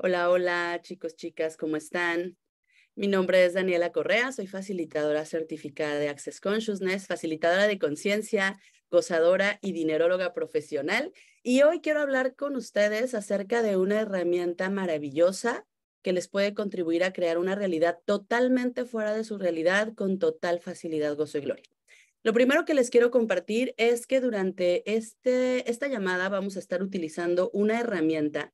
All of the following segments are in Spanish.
Hola, hola chicos, chicas, ¿cómo están? Mi nombre es Daniela Correa, soy facilitadora certificada de Access Consciousness, facilitadora de conciencia, gozadora y dineróloga profesional. Y hoy quiero hablar con ustedes acerca de una herramienta maravillosa que les puede contribuir a crear una realidad totalmente fuera de su realidad con total facilidad, gozo y gloria. Lo primero que les quiero compartir es que durante este, esta llamada vamos a estar utilizando una herramienta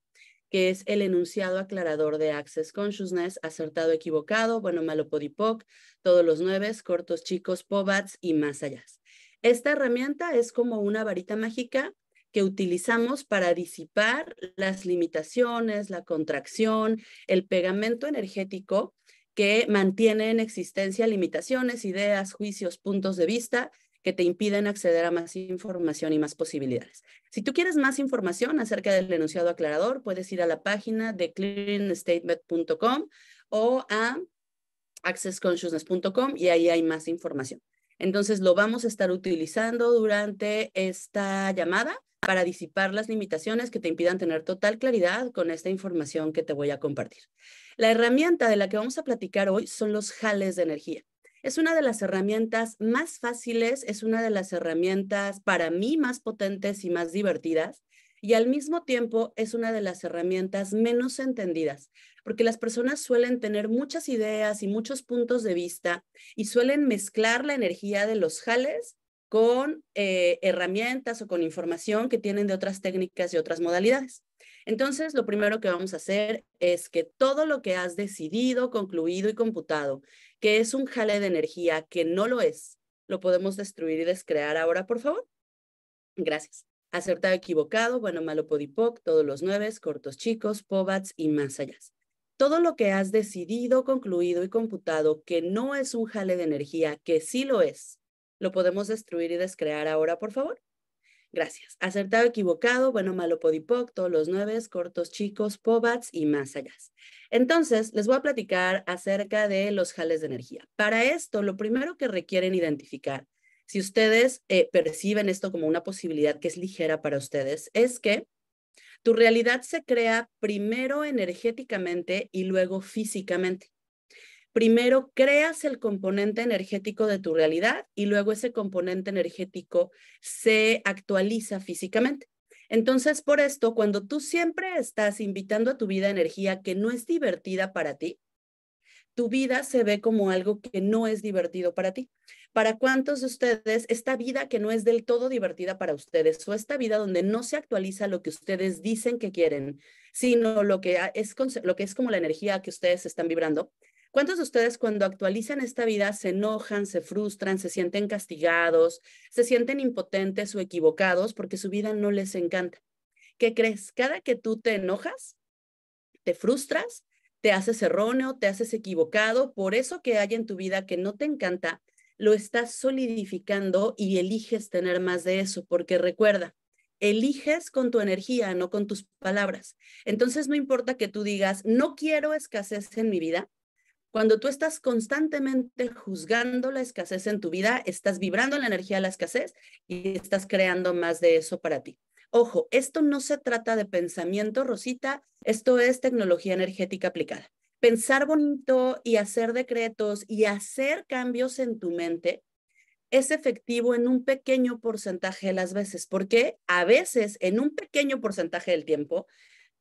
que es el enunciado aclarador de Access Consciousness, acertado, equivocado, bueno, malo, podipoc, todos los nueve, cortos, chicos, pobats y más allá. Esta herramienta es como una varita mágica que utilizamos para disipar las limitaciones, la contracción, el pegamento energético que mantiene en existencia limitaciones, ideas, juicios, puntos de vista que te impiden acceder a más información y más posibilidades. Si tú quieres más información acerca del enunciado aclarador, puedes ir a la página de clearingstatement.com o a accessconsciousness.com y ahí hay más información. Entonces lo vamos a estar utilizando durante esta llamada para disipar las limitaciones que te impidan tener total claridad con esta información que te voy a compartir. La herramienta de la que vamos a platicar hoy son los jales de energía. Es una de las herramientas más fáciles, es una de las herramientas para mí más potentes y más divertidas y al mismo tiempo es una de las herramientas menos entendidas, porque las personas suelen tener muchas ideas y muchos puntos de vista y suelen mezclar la energía de los jales con eh, herramientas o con información que tienen de otras técnicas y otras modalidades. Entonces, lo primero que vamos a hacer es que todo lo que has decidido, concluido y computado, que es un jale de energía, que no lo es, lo podemos destruir y descrear ahora, por favor. Gracias. Acertado, equivocado, bueno, malo, podipoc, todos los nueve, cortos chicos, pobats y más allá. Todo lo que has decidido, concluido y computado que no es un jale de energía, que sí lo es, lo podemos destruir y descrear ahora, por favor. Gracias. Acertado, equivocado, bueno, malo, podipoc, los nueve, cortos, chicos, pobats y más allá. Entonces, les voy a platicar acerca de los jales de energía. Para esto, lo primero que requieren identificar, si ustedes eh, perciben esto como una posibilidad que es ligera para ustedes, es que tu realidad se crea primero energéticamente y luego físicamente primero creas el componente energético de tu realidad y luego ese componente energético se actualiza físicamente. Entonces, por esto, cuando tú siempre estás invitando a tu vida energía que no es divertida para ti, tu vida se ve como algo que no es divertido para ti. ¿Para cuántos de ustedes esta vida que no es del todo divertida para ustedes o esta vida donde no se actualiza lo que ustedes dicen que quieren, sino lo que es, lo que es como la energía que ustedes están vibrando, ¿Cuántos de ustedes cuando actualizan esta vida se enojan, se frustran, se sienten castigados, se sienten impotentes o equivocados porque su vida no les encanta? ¿Qué crees? Cada que tú te enojas, te frustras, te haces erróneo, te haces equivocado, por eso que hay en tu vida que no te encanta, lo estás solidificando y eliges tener más de eso, porque recuerda, eliges con tu energía, no con tus palabras. Entonces no importa que tú digas, no quiero escasez en mi vida, cuando tú estás constantemente juzgando la escasez en tu vida, estás vibrando la energía de la escasez y estás creando más de eso para ti. Ojo, esto no se trata de pensamiento, Rosita, esto es tecnología energética aplicada. Pensar bonito y hacer decretos y hacer cambios en tu mente es efectivo en un pequeño porcentaje de las veces, porque a veces en un pequeño porcentaje del tiempo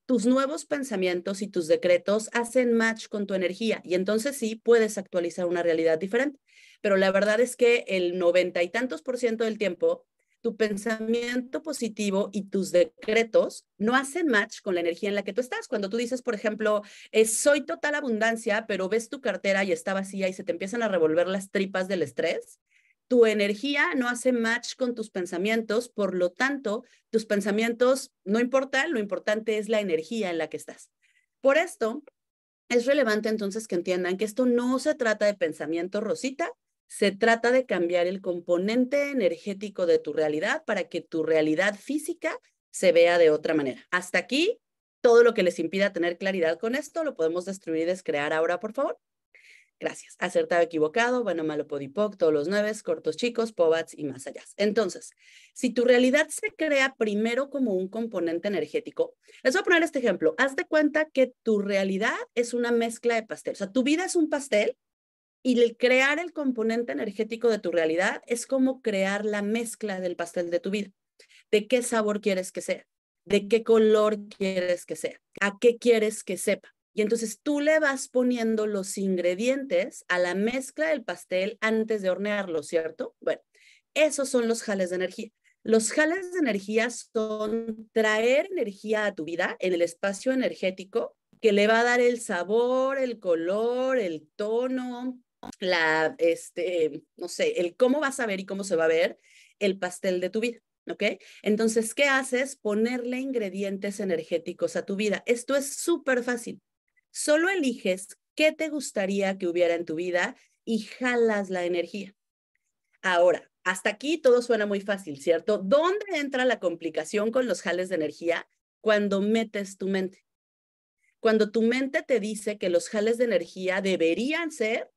tus nuevos pensamientos y tus decretos hacen match con tu energía y entonces sí puedes actualizar una realidad diferente. Pero la verdad es que el noventa y tantos por ciento del tiempo, tu pensamiento positivo y tus decretos no hacen match con la energía en la que tú estás. Cuando tú dices, por ejemplo, eh, soy total abundancia, pero ves tu cartera y está vacía y se te empiezan a revolver las tripas del estrés, tu energía no hace match con tus pensamientos, por lo tanto, tus pensamientos no importan, lo importante es la energía en la que estás. Por esto, es relevante entonces que entiendan que esto no se trata de pensamiento rosita, se trata de cambiar el componente energético de tu realidad para que tu realidad física se vea de otra manera. Hasta aquí, todo lo que les impida tener claridad con esto lo podemos destruir y descrear ahora, por favor. Gracias. Acertado, equivocado, bueno, malo, podipoc, todos los nueve, cortos chicos, pobats y más allá. Entonces, si tu realidad se crea primero como un componente energético, les voy a poner este ejemplo. Haz de cuenta que tu realidad es una mezcla de pastel. O sea, tu vida es un pastel y el crear el componente energético de tu realidad es como crear la mezcla del pastel de tu vida. ¿De qué sabor quieres que sea? ¿De qué color quieres que sea? ¿A qué quieres que sepa? Y entonces tú le vas poniendo los ingredientes a la mezcla del pastel antes de hornearlo, ¿cierto? Bueno, esos son los jales de energía. Los jales de energía son traer energía a tu vida en el espacio energético que le va a dar el sabor, el color, el tono, la, este, no sé, el cómo vas a ver y cómo se va a ver el pastel de tu vida. ¿Ok? Entonces, ¿qué haces? Ponerle ingredientes energéticos a tu vida. Esto es súper fácil. Solo eliges qué te gustaría que hubiera en tu vida y jalas la energía. Ahora, hasta aquí todo suena muy fácil, ¿cierto? ¿Dónde entra la complicación con los jales de energía? Cuando metes tu mente. Cuando tu mente te dice que los jales de energía deberían ser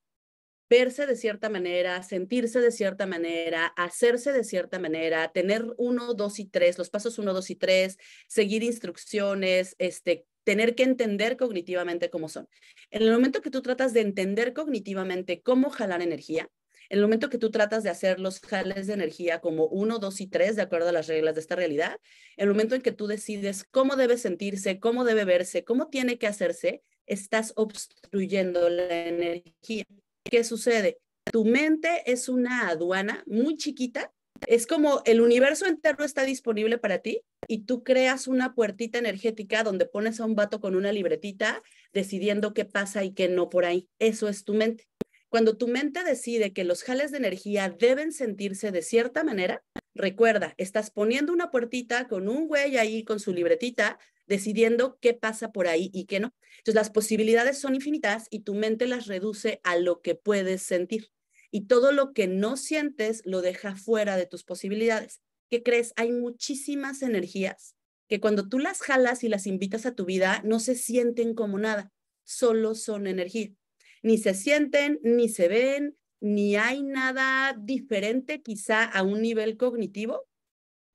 verse de cierta manera, sentirse de cierta manera, hacerse de cierta manera, tener uno, dos y tres, los pasos uno, dos y tres, seguir instrucciones, este, tener que entender cognitivamente cómo son. En el momento que tú tratas de entender cognitivamente cómo jalar energía, en el momento que tú tratas de hacer los jales de energía como uno, dos y tres, de acuerdo a las reglas de esta realidad, en el momento en que tú decides cómo debe sentirse, cómo debe verse, cómo tiene que hacerse, estás obstruyendo la energía. ¿Qué sucede? Tu mente es una aduana muy chiquita es como el universo entero está disponible para ti y tú creas una puertita energética donde pones a un vato con una libretita decidiendo qué pasa y qué no por ahí. Eso es tu mente. Cuando tu mente decide que los jales de energía deben sentirse de cierta manera, recuerda, estás poniendo una puertita con un güey ahí con su libretita decidiendo qué pasa por ahí y qué no. Entonces las posibilidades son infinitas y tu mente las reduce a lo que puedes sentir y todo lo que no sientes lo deja fuera de tus posibilidades. ¿Qué crees? Hay muchísimas energías que cuando tú las jalas y las invitas a tu vida, no se sienten como nada, solo son energía. Ni se sienten, ni se ven, ni hay nada diferente quizá a un nivel cognitivo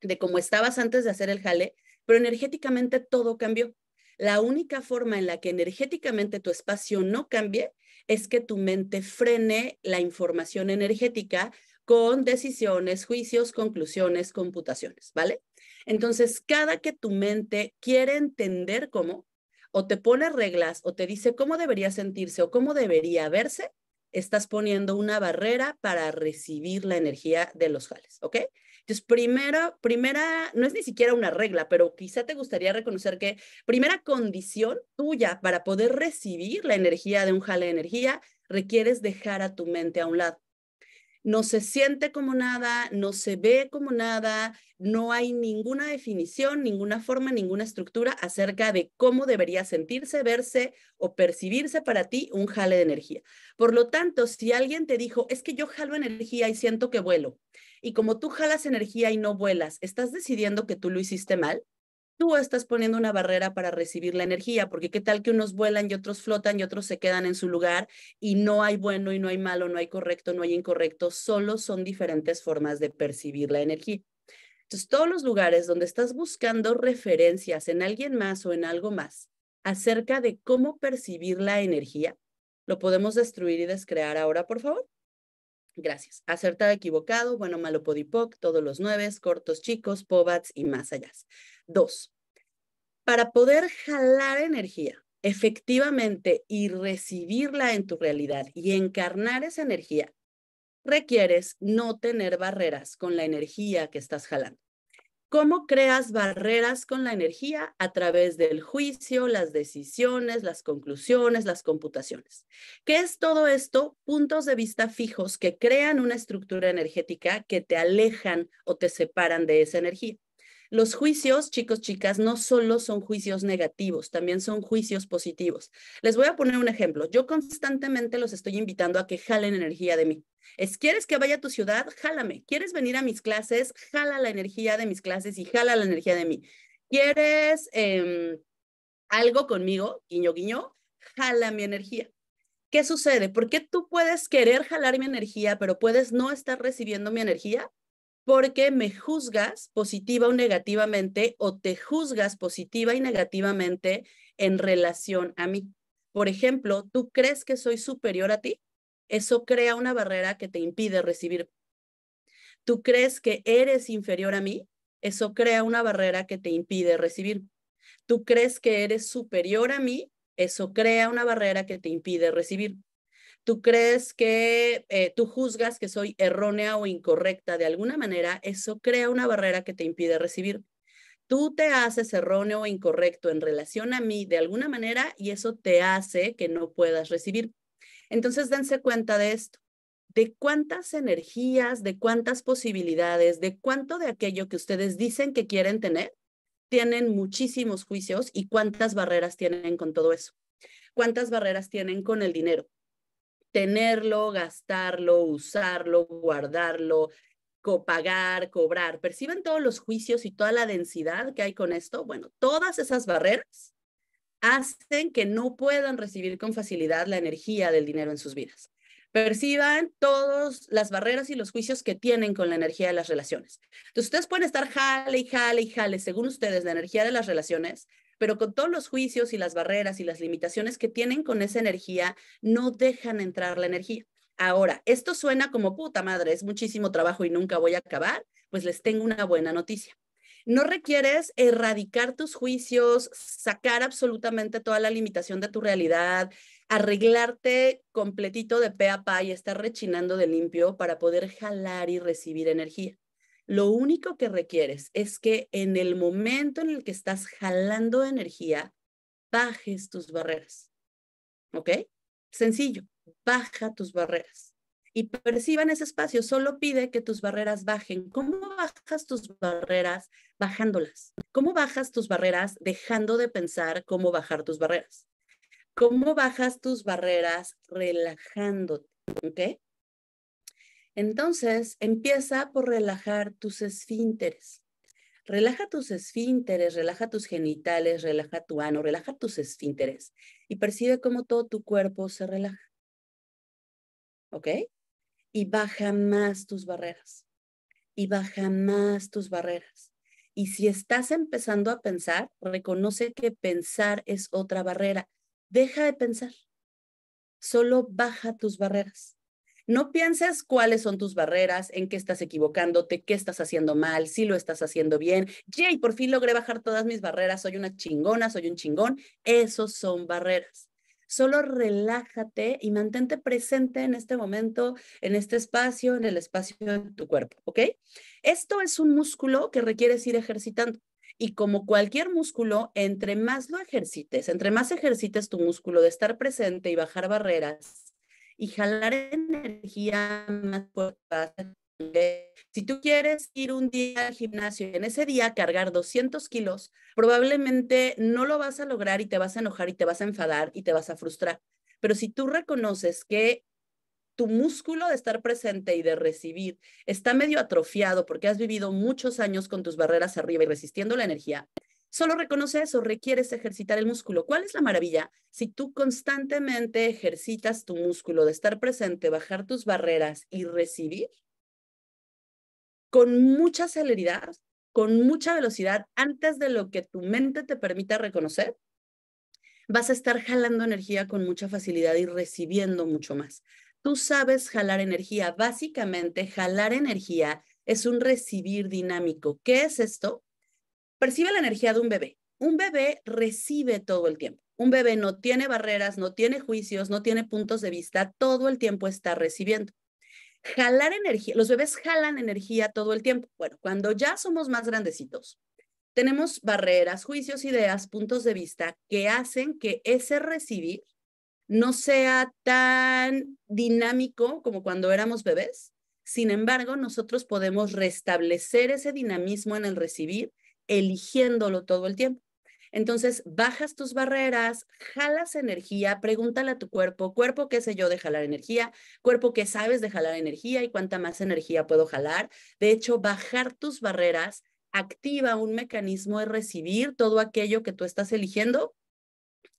de cómo estabas antes de hacer el jale, pero energéticamente todo cambió. La única forma en la que energéticamente tu espacio no cambie es que tu mente frene la información energética con decisiones, juicios, conclusiones, computaciones, ¿vale? Entonces, cada que tu mente quiere entender cómo, o te pone reglas, o te dice cómo debería sentirse o cómo debería verse, estás poniendo una barrera para recibir la energía de los jales, ¿ok? Entonces, primera, primera, no es ni siquiera una regla, pero quizá te gustaría reconocer que primera condición tuya para poder recibir la energía de un jale de energía, requieres dejar a tu mente a un lado no se siente como nada, no se ve como nada, no hay ninguna definición, ninguna forma, ninguna estructura acerca de cómo debería sentirse, verse o percibirse para ti un jale de energía. Por lo tanto, si alguien te dijo, es que yo jalo energía y siento que vuelo, y como tú jalas energía y no vuelas, estás decidiendo que tú lo hiciste mal, tú estás poniendo una barrera para recibir la energía, porque qué tal que unos vuelan y otros flotan y otros se quedan en su lugar y no hay bueno y no hay malo, no hay correcto, no hay incorrecto, solo son diferentes formas de percibir la energía. Entonces, todos los lugares donde estás buscando referencias en alguien más o en algo más acerca de cómo percibir la energía, lo podemos destruir y descrear ahora, por favor. Gracias. Acertado, equivocado, bueno, malo, podipoc, todos los nueve cortos, chicos, pobats y más allá. Dos, para poder jalar energía efectivamente y recibirla en tu realidad y encarnar esa energía, requieres no tener barreras con la energía que estás jalando cómo creas barreras con la energía a través del juicio, las decisiones, las conclusiones, las computaciones. ¿Qué es todo esto? Puntos de vista fijos que crean una estructura energética que te alejan o te separan de esa energía. Los juicios, chicos, chicas, no solo son juicios negativos, también son juicios positivos. Les voy a poner un ejemplo. Yo constantemente los estoy invitando a que jalen energía de mí. Es, ¿quieres que vaya a tu ciudad? Jálame. ¿Quieres venir a mis clases? Jala la energía de mis clases y jala la energía de mí. ¿Quieres em, algo conmigo? Guiño, guiño. Jala mi energía. ¿Qué sucede? ¿Por qué tú puedes querer jalar mi energía, pero puedes no estar recibiendo mi energía? porque me juzgas positiva o negativamente o te juzgas positiva y negativamente en relación a mí. Por ejemplo, tú crees que soy superior a ti, eso crea una barrera que te impide recibir. Tú crees que eres inferior a mí, eso crea una barrera que te impide recibir. Tú crees que eres superior a mí, eso crea una barrera que te impide recibir tú crees que eh, tú juzgas que soy errónea o incorrecta de alguna manera, eso crea una barrera que te impide recibir. Tú te haces erróneo o incorrecto en relación a mí de alguna manera y eso te hace que no puedas recibir. Entonces, dense cuenta de esto, de cuántas energías, de cuántas posibilidades, de cuánto de aquello que ustedes dicen que quieren tener, tienen muchísimos juicios y cuántas barreras tienen con todo eso. ¿Cuántas barreras tienen con el dinero? tenerlo, gastarlo, usarlo, guardarlo, copagar, cobrar. ¿Perciben todos los juicios y toda la densidad que hay con esto? Bueno, todas esas barreras hacen que no puedan recibir con facilidad la energía del dinero en sus vidas. Perciban todas las barreras y los juicios que tienen con la energía de las relaciones. Entonces, ustedes pueden estar jale y jale y jale, según ustedes, la energía de las relaciones, pero con todos los juicios y las barreras y las limitaciones que tienen con esa energía, no dejan entrar la energía. Ahora, esto suena como puta madre, es muchísimo trabajo y nunca voy a acabar, pues les tengo una buena noticia. No requieres erradicar tus juicios, sacar absolutamente toda la limitación de tu realidad, arreglarte completito de pe a pa y estar rechinando de limpio para poder jalar y recibir energía. Lo único que requieres es que en el momento en el que estás jalando energía, bajes tus barreras. ¿Ok? Sencillo, baja tus barreras. Y perciban ese espacio, solo pide que tus barreras bajen. ¿Cómo bajas tus barreras bajándolas? ¿Cómo bajas tus barreras dejando de pensar cómo bajar tus barreras? ¿Cómo bajas tus barreras relajándote? ¿Ok? Entonces, empieza por relajar tus esfínteres. Relaja tus esfínteres, relaja tus genitales, relaja tu ano, relaja tus esfínteres y percibe cómo todo tu cuerpo se relaja. ¿Ok? Y baja más tus barreras. Y baja más tus barreras. Y si estás empezando a pensar, reconoce que pensar es otra barrera. Deja de pensar. Solo baja tus barreras no pienses cuáles son tus barreras, en qué estás equivocándote, qué estás haciendo mal, si lo estás haciendo bien. Jay, por fin logré bajar todas mis barreras, soy una chingona, soy un chingón. Esos son barreras. Solo relájate y mantente presente en este momento, en este espacio, en el espacio de tu cuerpo, ¿ok? Esto es un músculo que requieres ir ejercitando. Y como cualquier músculo, entre más lo ejercites, entre más ejercites tu músculo de estar presente y bajar barreras y jalar energía más fuerte. Si tú quieres ir un día al gimnasio y en ese día cargar 200 kilos, probablemente no lo vas a lograr y te vas a enojar y te vas a enfadar y te vas a frustrar. Pero si tú reconoces que tu músculo de estar presente y de recibir está medio atrofiado porque has vivido muchos años con tus barreras arriba y resistiendo la energía, Solo reconoce eso, requieres ejercitar el músculo. ¿Cuál es la maravilla? Si tú constantemente ejercitas tu músculo de estar presente, bajar tus barreras y recibir, con mucha celeridad, con mucha velocidad, antes de lo que tu mente te permita reconocer, vas a estar jalando energía con mucha facilidad y recibiendo mucho más. Tú sabes jalar energía. Básicamente, jalar energía es un recibir dinámico. ¿Qué es esto? Percibe la energía de un bebé. Un bebé recibe todo el tiempo. Un bebé no tiene barreras, no tiene juicios, no tiene puntos de vista, todo el tiempo está recibiendo. Jalar energía, los bebés jalan energía todo el tiempo. Bueno, cuando ya somos más grandecitos, tenemos barreras, juicios, ideas, puntos de vista que hacen que ese recibir no sea tan dinámico como cuando éramos bebés. Sin embargo, nosotros podemos restablecer ese dinamismo en el recibir eligiéndolo todo el tiempo. Entonces, bajas tus barreras, jalas energía, pregúntale a tu cuerpo, cuerpo, qué sé yo de jalar energía, cuerpo, que sabes de jalar energía y cuánta más energía puedo jalar. De hecho, bajar tus barreras activa un mecanismo de recibir todo aquello que tú estás eligiendo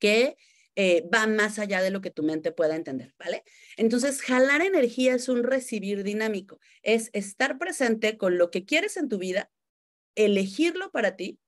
que eh, va más allá de lo que tu mente pueda entender, ¿vale? Entonces, jalar energía es un recibir dinámico, es estar presente con lo que quieres en tu vida elegirlo para ti,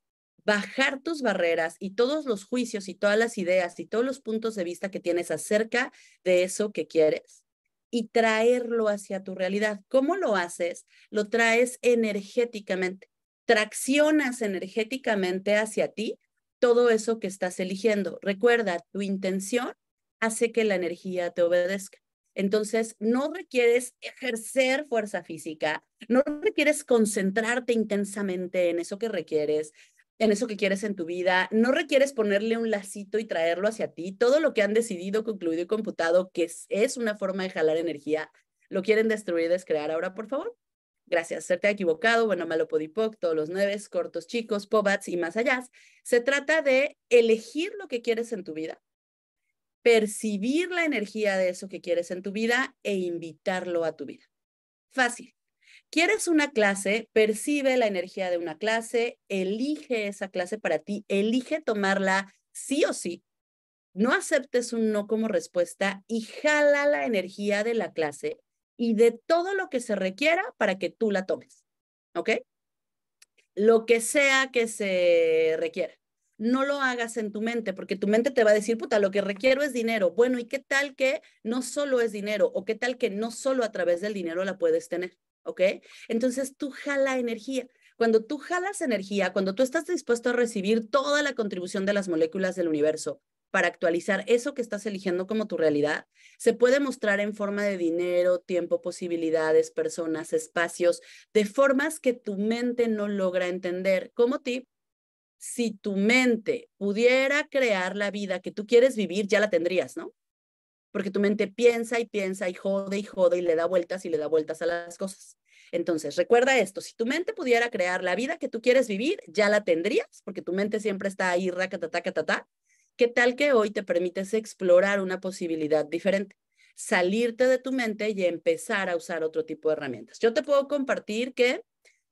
bajar tus barreras y todos los juicios y todas las ideas y todos los puntos de vista que tienes acerca de eso que quieres y traerlo hacia tu realidad. ¿Cómo lo haces? Lo traes energéticamente, traccionas energéticamente hacia ti todo eso que estás eligiendo. Recuerda, tu intención hace que la energía te obedezca. Entonces, no requieres ejercer fuerza física, no requieres concentrarte intensamente en eso que requieres, en eso que quieres en tu vida, no requieres ponerle un lacito y traerlo hacia ti. Todo lo que han decidido, concluido y computado, que es, una forma de jalar energía, lo quieren destruir, descrear. Ahora, por favor, gracias. serte te ha equivocado, bueno, malo podipoc, todos los nueves, cortos chicos, pobats y más allá. Se trata de elegir lo que quieres en tu vida percibir la energía de eso que quieres en tu vida e invitarlo a tu vida. Fácil. Quieres una clase, percibe la energía de una clase, elige esa clase para ti, elige tomarla sí o sí. No aceptes un no como respuesta y jala la energía de la clase y de todo lo que se requiera para que tú la tomes. ¿Ok? Lo que sea que se requiera no lo hagas en tu mente, porque tu mente te va a decir, puta, lo que requiero es dinero. Bueno, ¿y qué tal que no solo es dinero? ¿O qué tal que no solo a través del dinero la puedes tener? ¿Ok? Entonces tú jala energía. Cuando tú jalas energía, cuando tú estás dispuesto a recibir toda la contribución de las moléculas del universo para actualizar eso que estás eligiendo como tu realidad, se puede mostrar en forma de dinero, tiempo, posibilidades, personas, espacios, de formas que tu mente no logra entender. Como ti, si tu mente pudiera crear la vida que tú quieres vivir, ya la tendrías, ¿no? Porque tu mente piensa y piensa y jode y jode y le da vueltas y le da vueltas a las cosas. Entonces, recuerda esto, si tu mente pudiera crear la vida que tú quieres vivir, ya la tendrías, porque tu mente siempre está ahí, taca tata. ¿Qué tal que hoy te permites explorar una posibilidad diferente? Salirte de tu mente y empezar a usar otro tipo de herramientas. Yo te puedo compartir que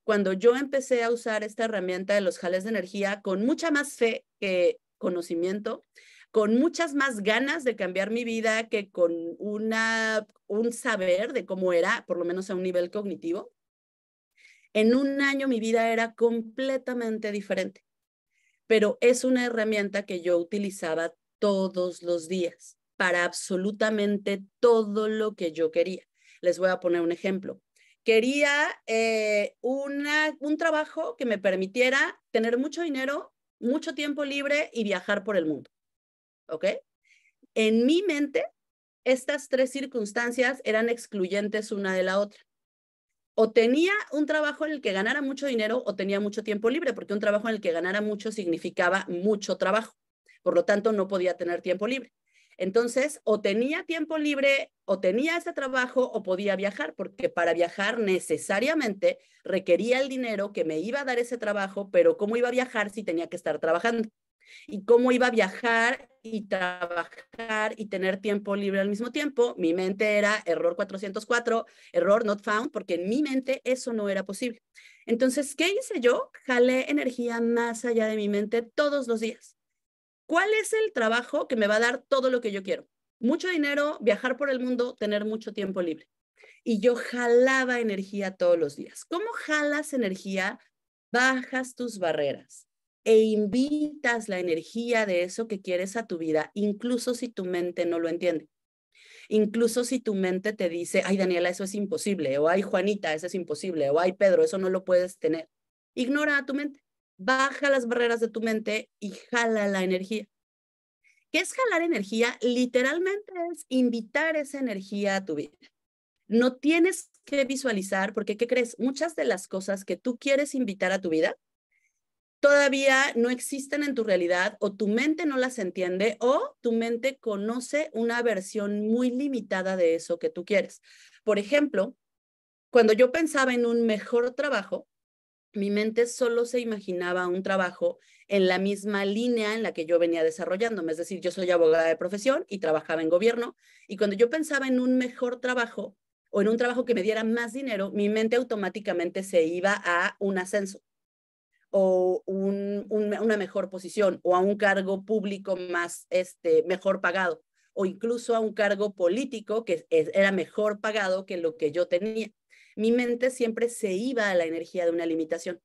cuando yo empecé a usar esta herramienta de los jales de energía con mucha más fe que conocimiento, con muchas más ganas de cambiar mi vida que con una, un saber de cómo era, por lo menos a un nivel cognitivo. En un año mi vida era completamente diferente, pero es una herramienta que yo utilizaba todos los días para absolutamente todo lo que yo quería. Les voy a poner un ejemplo quería eh, un trabajo que me permitiera tener mucho dinero, mucho tiempo libre y viajar por el mundo. ¿Ok? En mi mente, estas tres circunstancias eran excluyentes una de la otra. O tenía un trabajo en el que ganara mucho dinero o tenía mucho tiempo libre, porque un trabajo en el que ganara mucho significaba mucho trabajo. Por lo tanto, no podía tener tiempo libre. Entonces, o tenía tiempo libre, o tenía ese trabajo, o podía viajar, porque para viajar necesariamente requería el dinero que me iba a dar ese trabajo, pero ¿cómo iba a viajar si tenía que estar trabajando? ¿Y cómo iba a viajar y trabajar y tener tiempo libre al mismo tiempo? Mi mente era error 404, error not found, porque en mi mente eso no era posible. Entonces, ¿qué hice yo? Jalé energía más allá de mi mente todos los días ¿Cuál es el trabajo que me va a dar todo lo que yo quiero? Mucho dinero, viajar por el mundo, tener mucho tiempo libre. Y yo jalaba energía todos los días. ¿Cómo jalas energía? Bajas tus barreras e invitas la energía de eso que quieres a tu vida, incluso si tu mente no lo entiende. Incluso si tu mente te dice, ay Daniela, eso es imposible, o ay Juanita, eso es imposible, o ay Pedro, eso no lo puedes tener. Ignora a tu mente baja las barreras de tu mente y jala la energía. ¿Qué es jalar energía? Literalmente es invitar esa energía a tu vida. No tienes que visualizar, porque ¿qué crees? Muchas de las cosas que tú quieres invitar a tu vida todavía no existen en tu realidad o tu mente no las entiende o tu mente conoce una versión muy limitada de eso que tú quieres. Por ejemplo, cuando yo pensaba en un mejor trabajo, mi mente solo se imaginaba un trabajo en la misma línea en la que yo venía desarrollándome. Es decir, yo soy abogada de profesión y trabajaba en gobierno. Y cuando yo pensaba en un mejor trabajo o en un trabajo que me diera más dinero, mi mente automáticamente se iba a un ascenso o una mejor posición o a un cargo público más este mejor pagado o incluso a un cargo político que era mejor pagado que lo que yo tenía mi mente siempre se iba a la energía de una limitación.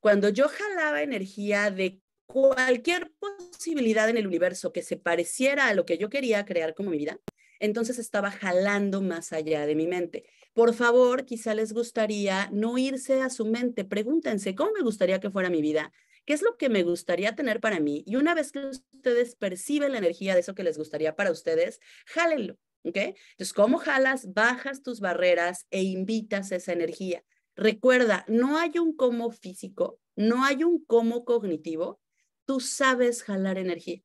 Cuando yo jalaba energía de cualquier posibilidad en el universo que se pareciera a lo que yo quería crear como mi vida, entonces estaba jalando más allá de mi mente. Por favor, quizá les gustaría no irse a su mente, pregúntense, ¿cómo me gustaría que fuera mi vida? ¿Qué es lo que me gustaría tener para mí? Y una vez que ustedes perciben la energía de eso que les gustaría para ustedes, jálenlo. ¿Ok? Entonces, ¿cómo jalas? Bajas tus barreras e invitas esa energía. Recuerda, no hay un cómo físico, no hay un cómo cognitivo. Tú sabes jalar energía.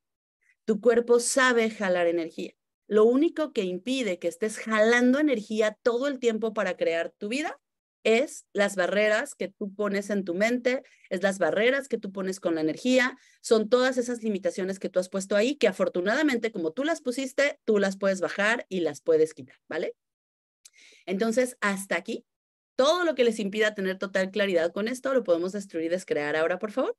Tu cuerpo sabe jalar energía. Lo único que impide que estés jalando energía todo el tiempo para crear tu vida es las barreras que tú pones en tu mente, es las barreras que tú pones con la energía, son todas esas limitaciones que tú has puesto ahí, que afortunadamente como tú las pusiste, tú las puedes bajar y las puedes quitar, ¿vale? Entonces, hasta aquí, todo lo que les impida tener total claridad con esto, lo podemos destruir y descrear ahora, por favor.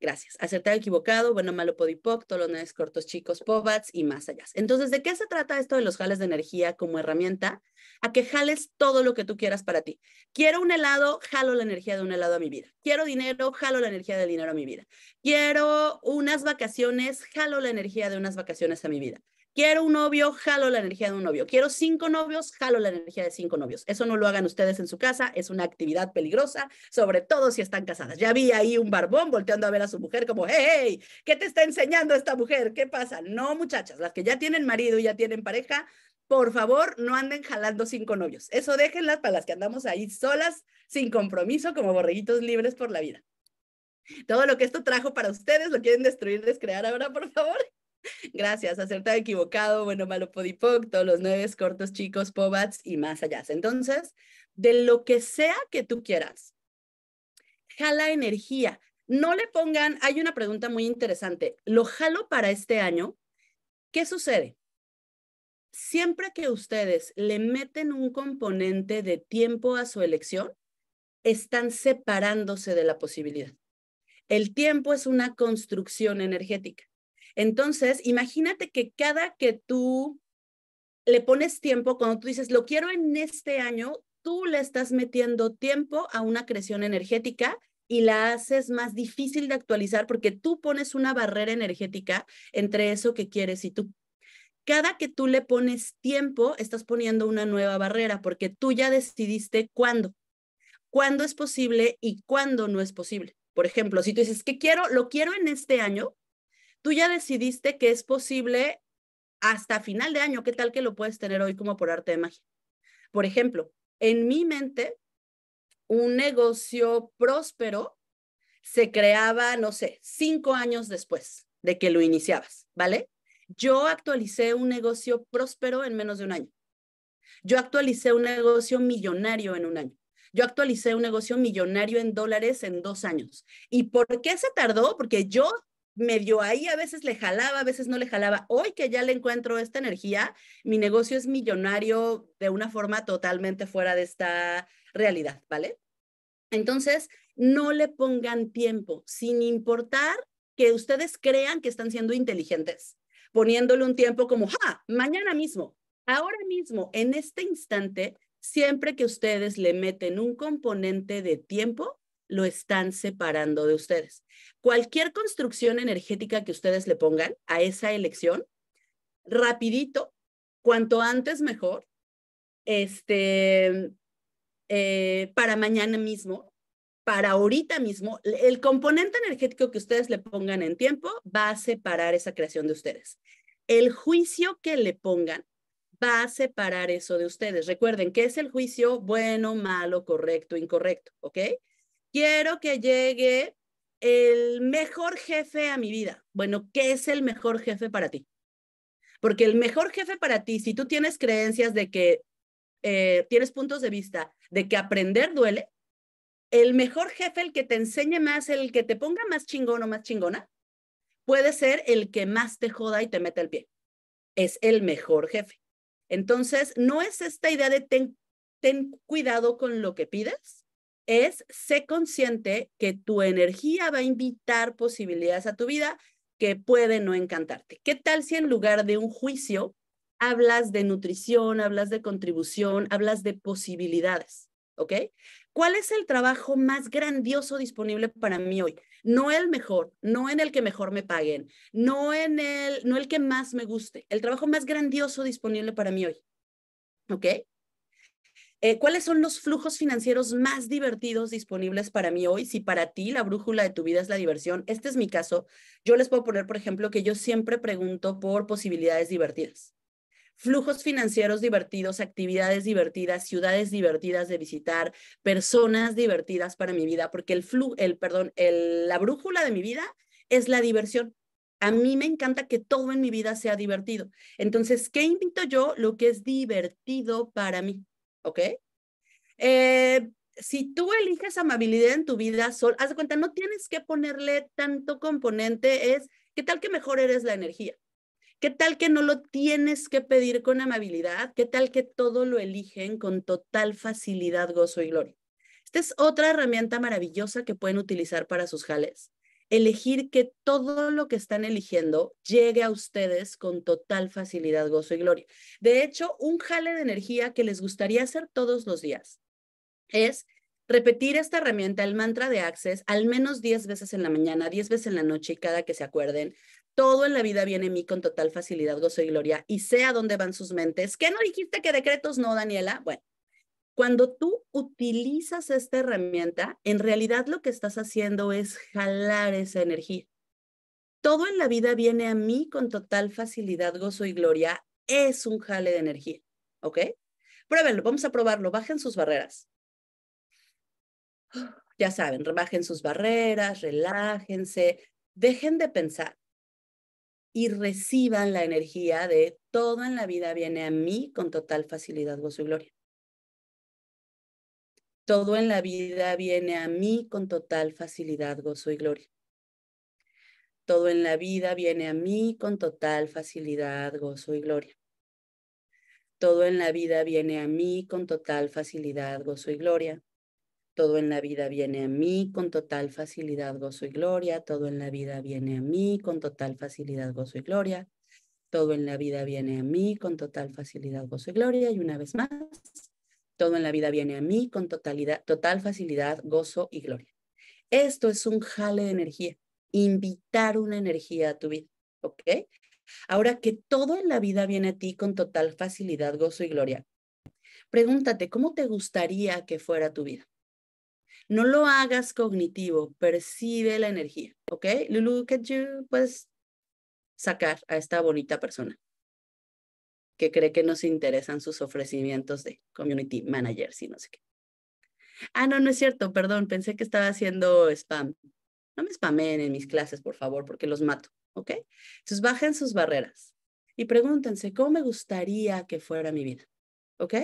Gracias. Acertado, equivocado, bueno, malo, podipoc, tolones cortos, chicos, povats y más allá. Entonces, ¿de qué se trata esto de los jales de energía como herramienta? A que jales todo lo que tú quieras para ti. Quiero un helado, jalo la energía de un helado a mi vida. Quiero dinero, jalo la energía del dinero a mi vida. Quiero unas vacaciones, jalo la energía de unas vacaciones a mi vida. Quiero un novio, jalo la energía de un novio. Quiero cinco novios, jalo la energía de cinco novios. Eso no lo hagan ustedes en su casa, es una actividad peligrosa, sobre todo si están casadas. Ya vi ahí un barbón volteando a ver a su mujer como, hey, hey, ¿qué te está enseñando esta mujer? ¿Qué pasa? No, muchachas, las que ya tienen marido y ya tienen pareja, por favor, no anden jalando cinco novios. Eso déjenlas para las que andamos ahí solas, sin compromiso, como borreguitos libres por la vida. Todo lo que esto trajo para ustedes, ¿lo quieren destruir, descrear ahora, por favor? Gracias, acertado, equivocado, bueno, malo, podipoc, todos los nueve cortos, chicos, pobats y más allá. Entonces, de lo que sea que tú quieras, jala energía. No le pongan, hay una pregunta muy interesante, ¿lo jalo para este año? ¿Qué sucede? Siempre que ustedes le meten un componente de tiempo a su elección, están separándose de la posibilidad. El tiempo es una construcción energética entonces, imagínate que cada que tú le pones tiempo, cuando tú dices, lo quiero en este año, tú le estás metiendo tiempo a una creación energética y la haces más difícil de actualizar porque tú pones una barrera energética entre eso que quieres y tú. Cada que tú le pones tiempo, estás poniendo una nueva barrera porque tú ya decidiste cuándo. Cuándo es posible y cuándo no es posible. Por ejemplo, si tú dices que quiero, lo quiero en este año, tú ya decidiste que es posible hasta final de año, ¿qué tal que lo puedes tener hoy como por arte de magia? Por ejemplo, en mi mente, un negocio próspero se creaba, no sé, cinco años después de que lo iniciabas, ¿vale? Yo actualicé un negocio próspero en menos de un año. Yo actualicé un negocio millonario en un año. Yo actualicé un negocio millonario en dólares en dos años. ¿Y por qué se tardó? Porque yo medio ahí a veces le jalaba, a veces no le jalaba. Hoy que ya le encuentro esta energía, mi negocio es millonario de una forma totalmente fuera de esta realidad, ¿vale? Entonces, no le pongan tiempo, sin importar que ustedes crean que están siendo inteligentes, poniéndole un tiempo como, ¡ja! Mañana mismo, ahora mismo, en este instante, siempre que ustedes le meten un componente de tiempo, lo están separando de ustedes. Cualquier construcción energética que ustedes le pongan a esa elección, rapidito, cuanto antes mejor, este, eh, para mañana mismo, para ahorita mismo, el componente energético que ustedes le pongan en tiempo va a separar esa creación de ustedes. El juicio que le pongan va a separar eso de ustedes. Recuerden que es el juicio bueno, malo, correcto, incorrecto, ¿ok? quiero que llegue el mejor jefe a mi vida. Bueno, ¿qué es el mejor jefe para ti? Porque el mejor jefe para ti, si tú tienes creencias de que eh, tienes puntos de vista de que aprender duele, el mejor jefe, el que te enseñe más, el que te ponga más chingón o más chingona, puede ser el que más te joda y te mete el pie. Es el mejor jefe. Entonces, no es esta idea de ten, ten cuidado con lo que pides, es sé consciente que tu energía va a invitar posibilidades a tu vida que puede no encantarte. ¿Qué tal si en lugar de un juicio hablas de nutrición, hablas de contribución, hablas de posibilidades? ¿Ok? ¿Cuál es el trabajo más grandioso disponible para mí hoy? No el mejor, no en el que mejor me paguen, no en el, no el que más me guste, el trabajo más grandioso disponible para mí hoy. ¿Ok? Eh, ¿Cuáles son los flujos financieros más divertidos disponibles para mí hoy? Si para ti la brújula de tu vida es la diversión, este es mi caso. Yo les puedo poner, por ejemplo, que yo siempre pregunto por posibilidades divertidas. Flujos financieros divertidos, actividades divertidas, ciudades divertidas de visitar, personas divertidas para mi vida, porque el el perdón, la brújula de mi vida es la diversión. A mí me encanta que todo en mi vida sea divertido. Entonces, ¿qué invito yo? Lo que es divertido para mí. ¿ok? Eh, si tú eliges amabilidad en tu vida, sol, haz de cuenta, no tienes que ponerle tanto componente, es qué tal que mejor eres la energía, qué tal que no lo tienes que pedir con amabilidad, qué tal que todo lo eligen con total facilidad, gozo y gloria. Esta es otra herramienta maravillosa que pueden utilizar para sus jales elegir que todo lo que están eligiendo llegue a ustedes con total facilidad, gozo y gloria. De hecho, un jale de energía que les gustaría hacer todos los días es repetir esta herramienta, el mantra de Access, al menos 10 veces en la mañana, 10 veces en la noche y cada que se acuerden. Todo en la vida viene a mí con total facilidad, gozo y gloria, y sé a dónde van sus mentes. ¿Qué no dijiste que decretos no, Daniela? Bueno, cuando tú utilizas esta herramienta, en realidad lo que estás haciendo es jalar esa energía. Todo en la vida viene a mí con total facilidad, gozo y gloria. Es un jale de energía, ¿ok? Pruébenlo, vamos a probarlo. Bajen sus barreras. Ya saben, bajen sus barreras, relájense, dejen de pensar y reciban la energía de todo en la vida viene a mí con total facilidad, gozo y gloria. Todo en la vida viene a mí con total facilidad, gozo y gloria. Todo en la vida viene a mí con total facilidad, gozo y gloria. Todo en la vida viene a mí con total facilidad, gozo y gloria. Todo en la vida viene a mí con total facilidad, gozo y gloria. Todo en la vida viene a mí con total facilidad, gozo y gloria. Todo en la vida viene a mí con total facilidad, gozo y gloria. Y una vez más. Todo en la vida viene a mí con totalidad, total facilidad, gozo y gloria. Esto es un jale de energía, invitar una energía a tu vida, ¿ok? Ahora que todo en la vida viene a ti con total facilidad, gozo y gloria, pregúntate, ¿cómo te gustaría que fuera tu vida? No lo hagas cognitivo, percibe la energía, ¿ok? Lulu, ¿qué puedes sacar a esta bonita persona que cree que nos interesan sus ofrecimientos de community manager, si no sé qué. Ah, no, no es cierto, perdón, pensé que estaba haciendo spam. No me spamen en mis clases, por favor, porque los mato, ¿ok? Entonces bajen sus barreras y pregúntense, ¿cómo me gustaría que fuera mi vida? ¿Ok?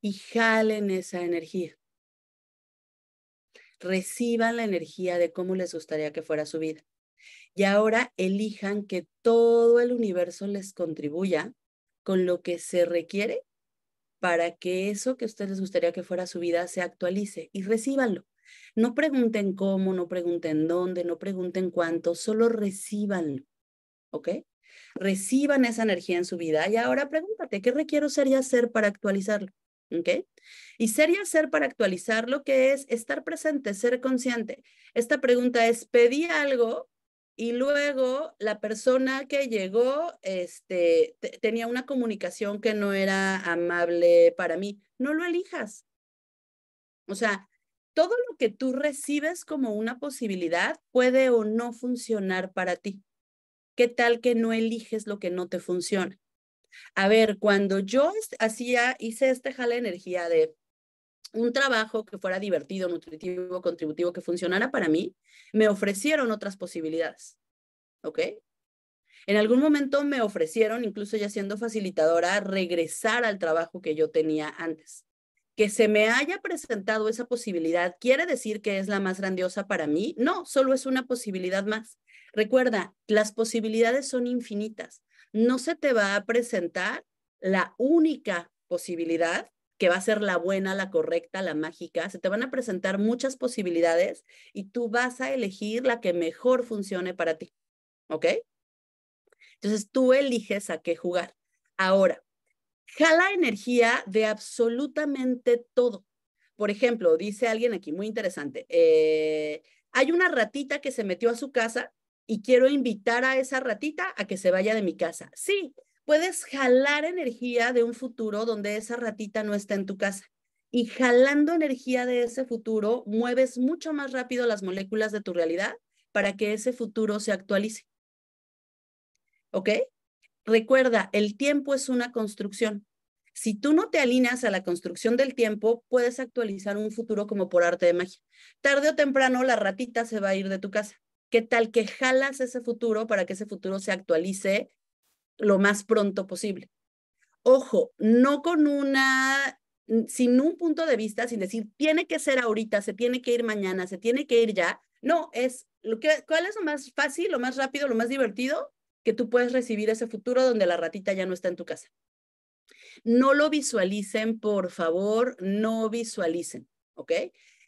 Y jalen esa energía. Reciban la energía de cómo les gustaría que fuera su vida. Y ahora elijan que todo el universo les contribuya con lo que se requiere para que eso que a ustedes les gustaría que fuera su vida se actualice y recíbanlo. No pregunten cómo, no pregunten dónde, no pregunten cuánto, solo recíbanlo. ¿Ok? Reciban esa energía en su vida y ahora pregúntate, ¿qué requiero ser y hacer para actualizarlo? ¿Ok? Y ser y hacer para actualizarlo, que es estar presente, ser consciente. Esta pregunta es, pedí algo y luego la persona que llegó este, tenía una comunicación que no era amable para mí. No lo elijas. O sea, todo lo que tú recibes como una posibilidad puede o no funcionar para ti. ¿Qué tal que no eliges lo que no te funciona? A ver, cuando yo hacía, hice este jala de energía de un trabajo que fuera divertido, nutritivo, contributivo, que funcionara para mí, me ofrecieron otras posibilidades. ¿Ok? En algún momento me ofrecieron, incluso ya siendo facilitadora, regresar al trabajo que yo tenía antes. Que se me haya presentado esa posibilidad, ¿quiere decir que es la más grandiosa para mí? No, solo es una posibilidad más. Recuerda, las posibilidades son infinitas. No se te va a presentar la única posibilidad que va a ser la buena, la correcta, la mágica. Se te van a presentar muchas posibilidades y tú vas a elegir la que mejor funcione para ti. ¿Ok? Entonces tú eliges a qué jugar. Ahora, jala energía de absolutamente todo. Por ejemplo, dice alguien aquí muy interesante, eh, hay una ratita que se metió a su casa y quiero invitar a esa ratita a que se vaya de mi casa. Sí, puedes jalar energía de un futuro donde esa ratita no está en tu casa. Y jalando energía de ese futuro, mueves mucho más rápido las moléculas de tu realidad para que ese futuro se actualice. ¿Ok? Recuerda, el tiempo es una construcción. Si tú no te alineas a la construcción del tiempo, puedes actualizar un futuro como por arte de magia. Tarde o temprano la ratita se va a ir de tu casa. ¿Qué tal que jalas ese futuro para que ese futuro se actualice lo más pronto posible. Ojo, no con una, sin un punto de vista, sin decir, tiene que ser ahorita, se tiene que ir mañana, se tiene que ir ya. No, es, lo que, ¿cuál es lo más fácil, lo más rápido, lo más divertido que tú puedes recibir ese futuro donde la ratita ya no está en tu casa? No lo visualicen, por favor, no visualicen, ¿ok?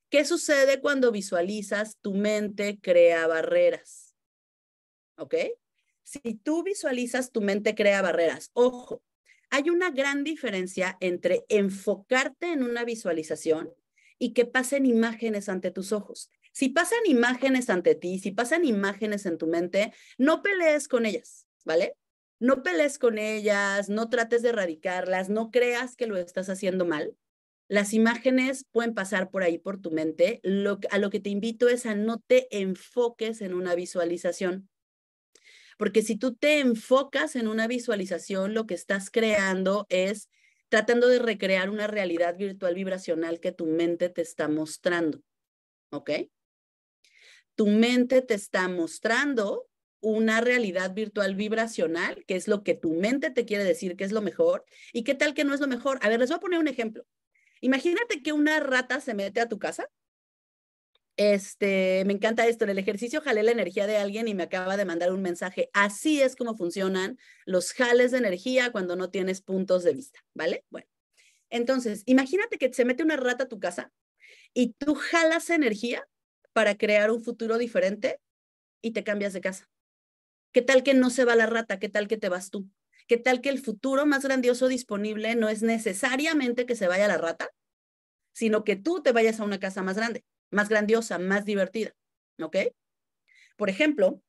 ¿Qué sucede cuando visualizas? Tu mente crea barreras, ¿ok? Si tú visualizas, tu mente crea barreras. Ojo, hay una gran diferencia entre enfocarte en una visualización y que pasen imágenes ante tus ojos. Si pasan imágenes ante ti, si pasan imágenes en tu mente, no pelees con ellas, ¿vale? No pelees con ellas, no trates de erradicarlas, no creas que lo estás haciendo mal. Las imágenes pueden pasar por ahí por tu mente. a lo que te invito es a no te enfoques en una visualización. Porque si tú te enfocas en una visualización, lo que estás creando es tratando de recrear una realidad virtual vibracional que tu mente te está mostrando. ¿Ok? Tu mente te está mostrando una realidad virtual vibracional, que es lo que tu mente te quiere decir que es lo mejor, y qué tal que no es lo mejor. A ver, les voy a poner un ejemplo. Imagínate que una rata se mete a tu casa este, me encanta esto, en el ejercicio jalé la energía de alguien y me acaba de mandar un mensaje. Así es como funcionan los jales de energía cuando no tienes puntos de vista, ¿vale? Bueno, entonces, imagínate que se mete una rata a tu casa y tú jalas energía para crear un futuro diferente y te cambias de casa. ¿Qué tal que no se va la rata? ¿Qué tal que te vas tú? ¿Qué tal que el futuro más grandioso disponible no es necesariamente que se vaya la rata, sino que tú te vayas a una casa más grande? más grandiosa, más divertida, ¿ok? Por ejemplo,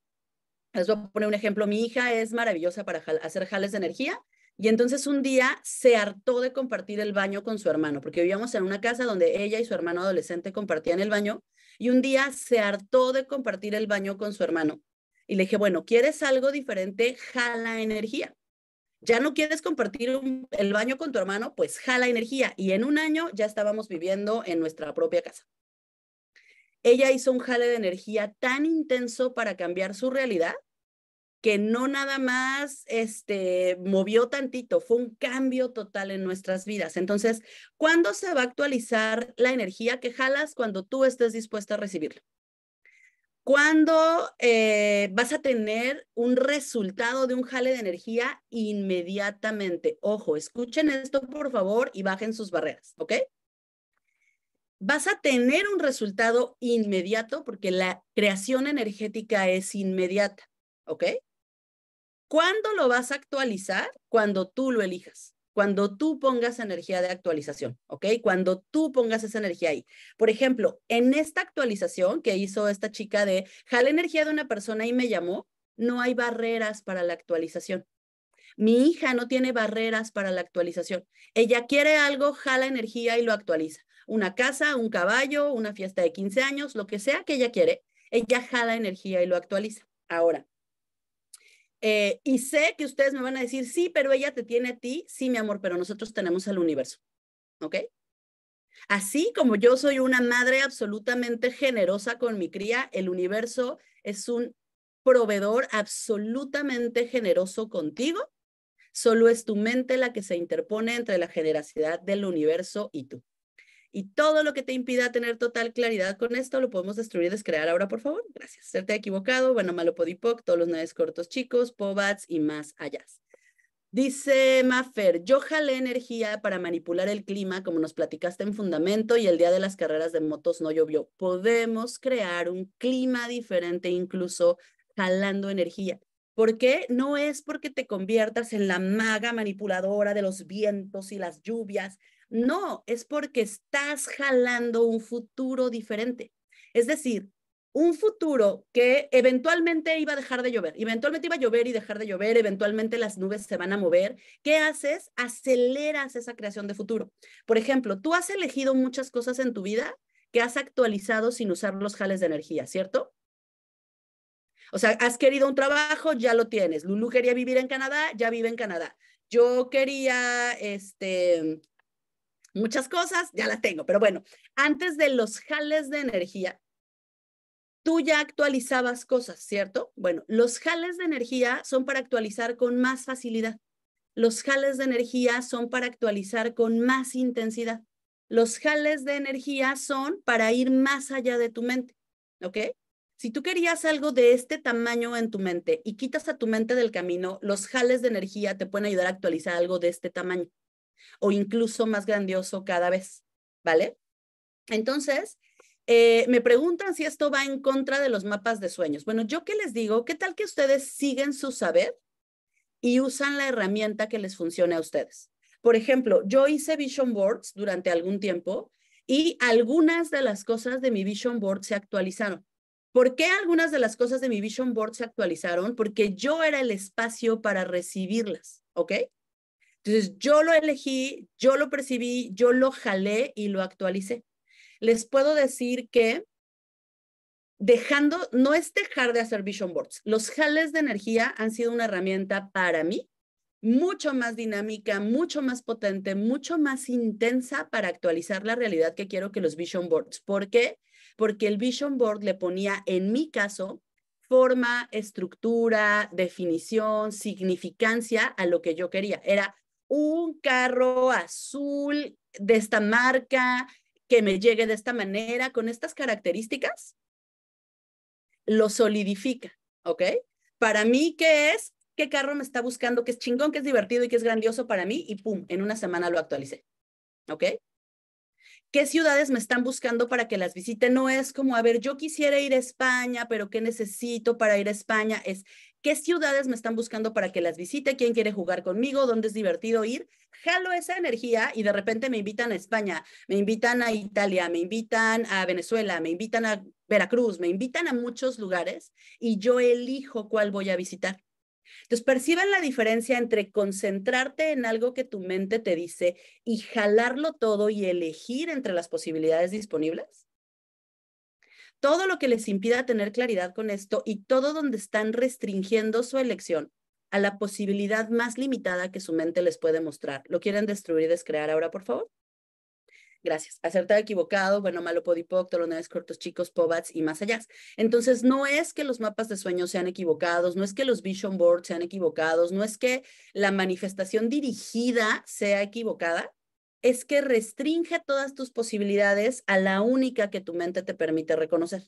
les voy a poner un ejemplo, mi hija es maravillosa para hacer jales de energía y entonces un día se hartó de compartir el baño con su hermano, porque vivíamos en una casa donde ella y su hermano adolescente compartían el baño y un día se hartó de compartir el baño con su hermano. Y le dije, bueno, ¿quieres algo diferente? Jala energía. ¿Ya no quieres compartir el baño con tu hermano? Pues jala energía. Y en un año ya estábamos viviendo en nuestra propia casa ella hizo un jale de energía tan intenso para cambiar su realidad que no nada más este, movió tantito, fue un cambio total en nuestras vidas. Entonces, ¿cuándo se va a actualizar la energía que jalas cuando tú estés dispuesta a recibirla? ¿Cuándo eh, vas a tener un resultado de un jale de energía inmediatamente? Ojo, escuchen esto por favor y bajen sus barreras, ¿ok? vas a tener un resultado inmediato porque la creación energética es inmediata, ¿ok? ¿Cuándo lo vas a actualizar? Cuando tú lo elijas, cuando tú pongas energía de actualización, ¿ok? Cuando tú pongas esa energía ahí. Por ejemplo, en esta actualización que hizo esta chica de, jala energía de una persona y me llamó, no hay barreras para la actualización. Mi hija no tiene barreras para la actualización. Ella quiere algo, jala energía y lo actualiza una casa, un caballo, una fiesta de 15 años, lo que sea que ella quiere, ella jala energía y lo actualiza. Ahora, eh, y sé que ustedes me van a decir, sí, pero ella te tiene a ti, sí, mi amor, pero nosotros tenemos al universo, ¿ok? Así como yo soy una madre absolutamente generosa con mi cría, el universo es un proveedor absolutamente generoso contigo. Solo es tu mente la que se interpone entre la generosidad del universo y tú. Y todo lo que te impida tener total claridad con esto lo podemos destruir, y descrear ahora, por favor. Gracias. Serte equivocado, bueno, malo podipoc, todos los nueve cortos chicos, pobats y más allá. Dice Mafer, yo jalé energía para manipular el clima, como nos platicaste en Fundamento, y el día de las carreras de motos no llovió. Podemos crear un clima diferente, incluso jalando energía. ¿Por qué? No es porque te conviertas en la maga manipuladora de los vientos y las lluvias no, es porque estás jalando un futuro diferente. Es decir, un futuro que eventualmente iba a dejar de llover, eventualmente iba a llover y dejar de llover, eventualmente las nubes se van a mover. ¿Qué haces? Aceleras esa creación de futuro. Por ejemplo, tú has elegido muchas cosas en tu vida que has actualizado sin usar los jales de energía, ¿cierto? O sea, has querido un trabajo, ya lo tienes. Lulu quería vivir en Canadá, ya vive en Canadá. Yo quería, este, muchas cosas, ya las tengo, pero bueno, antes de los jales de energía, tú ya actualizabas cosas, ¿cierto? Bueno, los jales de energía son para actualizar con más facilidad. Los jales de energía son para actualizar con más intensidad. Los jales de energía son para ir más allá de tu mente, ¿ok? Si tú querías algo de este tamaño en tu mente y quitas a tu mente del camino, los jales de energía te pueden ayudar a actualizar algo de este tamaño o incluso más grandioso cada vez, ¿vale? Entonces, eh, me preguntan si esto va en contra de los mapas de sueños. Bueno, yo qué les digo, ¿qué tal que ustedes siguen su saber y usan la herramienta que les funcione a ustedes? Por ejemplo, yo hice vision boards durante algún tiempo y algunas de las cosas de mi vision board se actualizaron. ¿Por qué algunas de las cosas de mi vision board se actualizaron? Porque yo era el espacio para recibirlas, ¿ok? Entonces yo lo elegí, yo lo percibí, yo lo jalé y lo actualicé. Les puedo decir que dejando, no es dejar de hacer vision boards. Los jales de energía han sido una herramienta para mí mucho más dinámica, mucho más potente, mucho más intensa para actualizar la realidad que quiero que los vision boards. ¿Por qué? Porque el vision board le ponía, en mi caso, forma, estructura, definición, significancia a lo que yo quería. Era un carro azul de esta marca que me llegue de esta manera, con estas características, lo solidifica, ¿ok? Para mí, ¿qué es? ¿Qué carro me está buscando? que es chingón? que es divertido? ¿Y que es grandioso para mí? Y pum, en una semana lo actualicé, ¿ok? ¿Qué ciudades me están buscando para que las visite? No es como, a ver, yo quisiera ir a España, pero ¿qué necesito para ir a España? Es, ¿Qué ciudades me están buscando para que las visite? ¿Quién quiere jugar conmigo? ¿Dónde es divertido ir? Jalo esa energía y de repente me invitan a España, me invitan a Italia, me invitan a Venezuela, me invitan a Veracruz, me invitan a muchos lugares y yo elijo cuál voy a visitar. Entonces, perciban la diferencia entre concentrarte en algo que tu mente te dice y jalarlo todo y elegir entre las posibilidades disponibles todo lo que les impida tener claridad con esto y todo donde están restringiendo su elección a la posibilidad más limitada que su mente les puede mostrar. ¿Lo quieren destruir y descrear ahora, por favor? Gracias. Acertado, equivocado, bueno, malo, podipoc, tolones cortos, chicos, pobats y más allá. Entonces, no es que los mapas de sueños sean equivocados, no es que los vision boards sean equivocados, no es que la manifestación dirigida sea equivocada, es que restringe todas tus posibilidades a la única que tu mente te permite reconocer.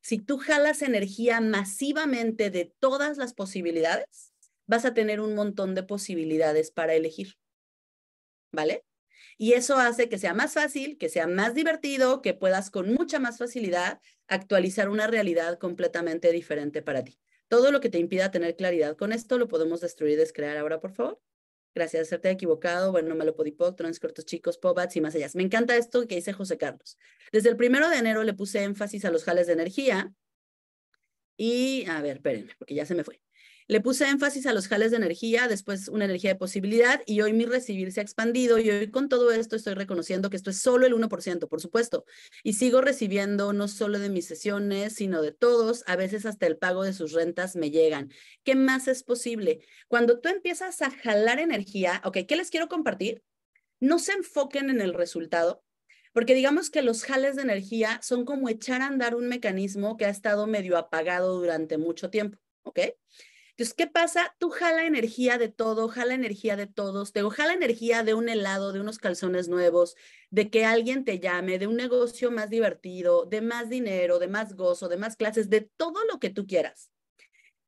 Si tú jalas energía masivamente de todas las posibilidades, vas a tener un montón de posibilidades para elegir. ¿Vale? Y eso hace que sea más fácil, que sea más divertido, que puedas con mucha más facilidad actualizar una realidad completamente diferente para ti. Todo lo que te impida tener claridad con esto lo podemos destruir y descrear ahora, por favor. Gracias, hacerte equivocado, bueno, podí trans cortos chicos, pobats y más allá. Me encanta esto que dice José Carlos. Desde el primero de enero le puse énfasis a los jales de energía y, a ver, espérenme, porque ya se me fue. Le puse énfasis a los jales de energía, después una energía de posibilidad y hoy mi recibir se ha expandido y hoy con todo esto estoy reconociendo que esto es solo el 1%, por supuesto, y sigo recibiendo no solo de mis sesiones, sino de todos, a veces hasta el pago de sus rentas me llegan. ¿Qué más es posible? Cuando tú empiezas a jalar energía, ok, ¿qué les quiero compartir? No se enfoquen en el resultado, porque digamos que los jales de energía son como echar a andar un mecanismo que ha estado medio apagado durante mucho tiempo, ¿ok? Entonces, ¿qué pasa? Tú jala energía de todo, jala energía de todos, te jala energía de un helado, de unos calzones nuevos, de que alguien te llame, de un negocio más divertido, de más dinero, de más gozo, de más clases, de todo lo que tú quieras.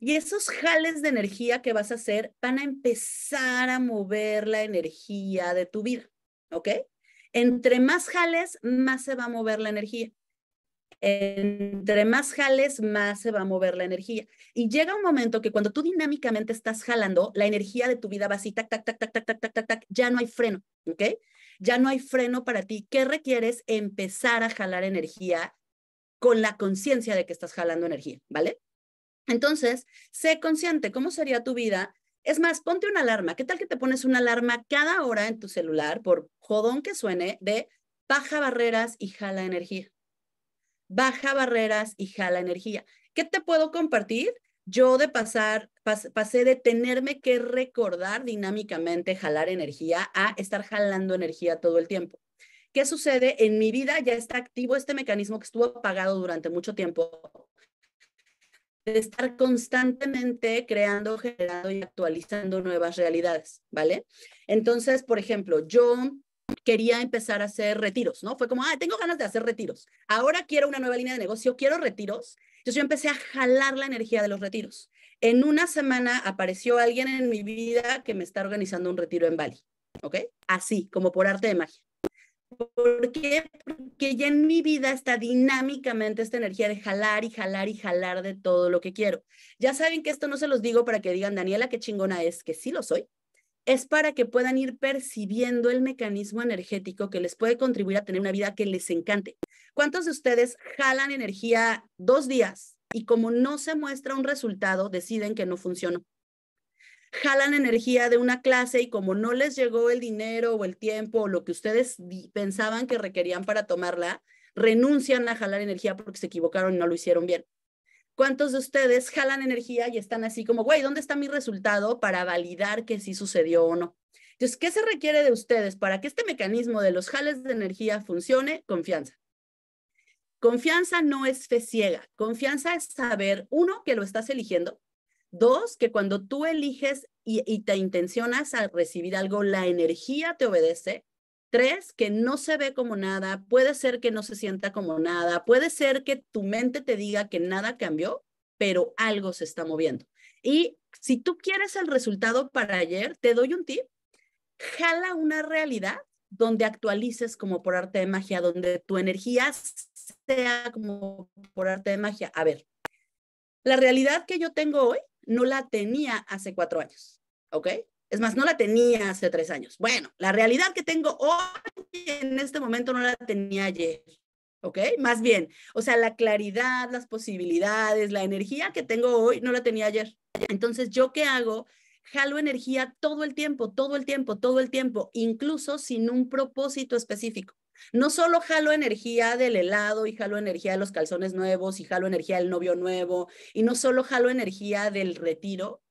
Y esos jales de energía que vas a hacer van a empezar a mover la energía de tu vida, ¿ok? Entre más jales, más se va a mover la energía entre más jales, más se va a mover la energía. Y llega un momento que cuando tú dinámicamente estás jalando, la energía de tu vida va así, tac, tac, tac, tac, tac, tac, tac, tac, ya no hay freno, ¿ok? Ya no hay freno para ti. ¿Qué requieres? Empezar a jalar energía con la conciencia de que estás jalando energía, ¿vale? Entonces, sé consciente, ¿cómo sería tu vida? Es más, ponte una alarma. ¿Qué tal que te pones una alarma cada hora en tu celular, por jodón que suene, de baja barreras y jala energía? baja barreras y jala energía. ¿Qué te puedo compartir? Yo de pasar, pasé de tenerme que recordar dinámicamente jalar energía a estar jalando energía todo el tiempo. ¿Qué sucede? En mi vida ya está activo este mecanismo que estuvo apagado durante mucho tiempo, de estar constantemente creando, generando y actualizando nuevas realidades, ¿vale? Entonces, por ejemplo, yo quería empezar a hacer retiros, ¿no? Fue como, ah, tengo ganas de hacer retiros. Ahora quiero una nueva línea de negocio, quiero retiros. Entonces yo empecé a jalar la energía de los retiros. En una semana apareció alguien en mi vida que me está organizando un retiro en Bali, ¿ok? Así, como por arte de magia. ¿Por qué? Porque ya en mi vida está dinámicamente esta energía de jalar y jalar y jalar de todo lo que quiero. Ya saben que esto no se los digo para que digan, Daniela, qué chingona es, que sí lo soy, es para que puedan ir percibiendo el mecanismo energético que les puede contribuir a tener una vida que les encante. ¿Cuántos de ustedes jalan energía dos días y como no se muestra un resultado, deciden que no funcionó? Jalan energía de una clase y como no les llegó el dinero o el tiempo o lo que ustedes pensaban que requerían para tomarla, renuncian a jalar energía porque se equivocaron y no lo hicieron bien. ¿Cuántos de ustedes jalan energía y están así como, güey, ¿dónde está mi resultado para validar que sí sucedió o no? Entonces, ¿qué se requiere de ustedes para que este mecanismo de los jales de energía funcione? Confianza. Confianza no es fe ciega. Confianza es saber, uno, que lo estás eligiendo. Dos, que cuando tú eliges y, te intencionas a recibir algo, la energía te obedece. Tres, que no se ve como nada, puede ser que no se sienta como nada, puede ser que tu mente te diga que nada cambió, pero algo se está moviendo. Y si tú quieres el resultado para ayer, te doy un tip. Jala una realidad donde actualices como por arte de magia, donde tu energía sea como por arte de magia. A ver, la realidad que yo tengo hoy no la tenía hace cuatro años, ¿ok? Es más, no la tenía hace tres años. Bueno, la realidad que tengo hoy en este momento no la tenía ayer. ¿Ok? Más bien, o sea, la claridad, las posibilidades, la energía que tengo hoy no la tenía ayer. Entonces, ¿yo qué hago? Jalo energía todo el tiempo, todo el tiempo, todo el tiempo, incluso sin un propósito específico. No solo jalo energía del helado y jalo energía de los calzones nuevos y jalo energía del novio nuevo y no solo jalo energía del retiro,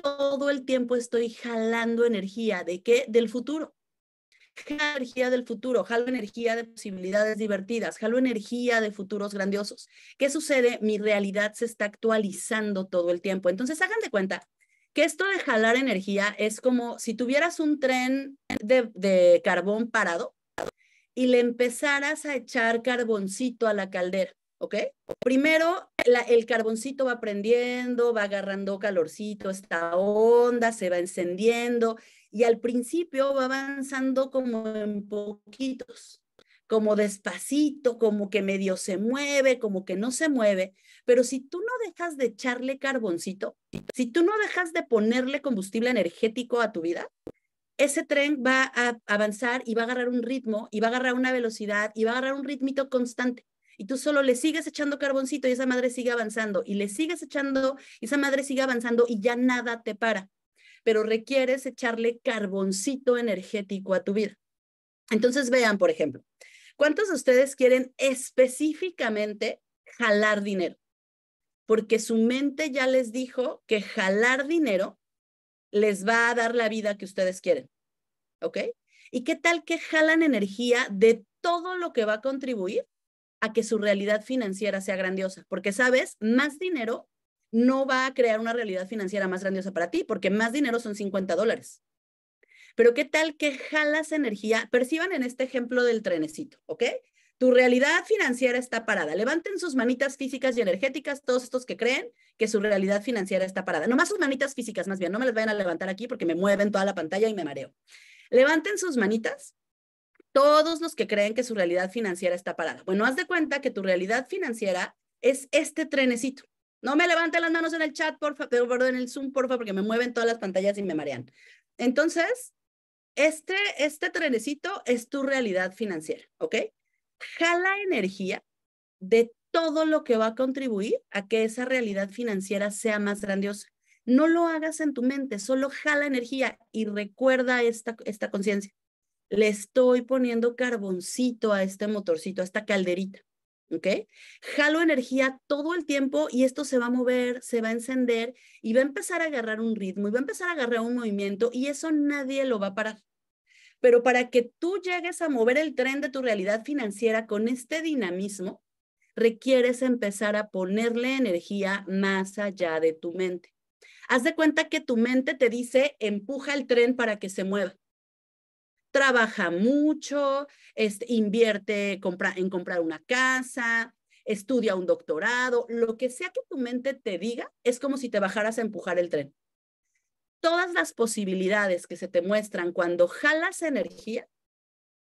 todo el tiempo estoy jalando energía. ¿De qué? Del futuro. Jalo energía del futuro, jalo energía de posibilidades divertidas, jalo energía de futuros grandiosos. ¿Qué sucede? Mi realidad se está actualizando todo el tiempo. Entonces, hagan de cuenta que esto de jalar energía es como si tuvieras un tren de, carbón parado y le empezaras a echar carboncito a la caldera ¿ok? Primero, el carboncito va prendiendo, va agarrando calorcito, esta onda se va encendiendo y al principio va avanzando como en poquitos, como despacito, como que medio se mueve, como que no se mueve, pero si tú no dejas de echarle carboncito, si tú no dejas de ponerle combustible energético a tu vida, ese tren va a avanzar y va a agarrar un ritmo y va a agarrar una velocidad y va a agarrar un ritmito constante y tú solo le sigues echando carboncito y esa madre sigue avanzando y le sigues echando y esa madre sigue avanzando y ya nada te para, pero requieres echarle carboncito energético a tu vida. Entonces vean, por ejemplo, ¿cuántos de ustedes quieren específicamente jalar dinero? Porque su mente ya les dijo que jalar dinero les va a dar la vida que ustedes quieren. ¿Ok? ¿Y qué tal que jalan energía de todo lo que va a contribuir a que su realidad financiera sea grandiosa, porque sabes, más dinero no va a crear una realidad financiera más grandiosa para ti, porque más dinero son 50 dólares. Pero qué tal que jalas energía, perciban en este ejemplo del trenecito, ¿ok? Tu realidad financiera está parada. Levanten sus manitas físicas y energéticas, todos estos que creen que su realidad financiera está parada. no más sus manitas físicas, más bien, no me las vayan a levantar aquí porque me mueven toda la pantalla y me mareo. Levanten sus manitas todos los que creen que su realidad financiera está parada. Bueno, haz de cuenta que tu realidad financiera es este trenecito. No me levanten las manos en el chat, por favor, perdón, en el Zoom, favor, porque me mueven todas las pantallas y me marean. Entonces, este, este trenecito es tu realidad financiera, ¿ok? Jala energía de todo lo que va a contribuir a que esa realidad financiera sea más grandiosa. No lo hagas en tu mente, solo jala energía y recuerda esta, esta conciencia le estoy poniendo carboncito a este motorcito, a esta calderita. ¿ok? Jalo energía todo el tiempo y esto se va a mover, se va a encender y va a empezar a agarrar un ritmo y va a empezar a agarrar un movimiento y eso nadie lo va a parar. Pero para que tú llegues a mover el tren de tu realidad financiera con este dinamismo, requieres empezar a ponerle energía más allá de tu mente. Haz de cuenta que tu mente te dice, empuja el tren para que se mueva trabaja mucho, este, invierte compra, en comprar una casa, estudia un doctorado, lo que sea que tu mente te diga, es como si te bajaras a empujar el tren. Todas las posibilidades que se te muestran cuando jalas energía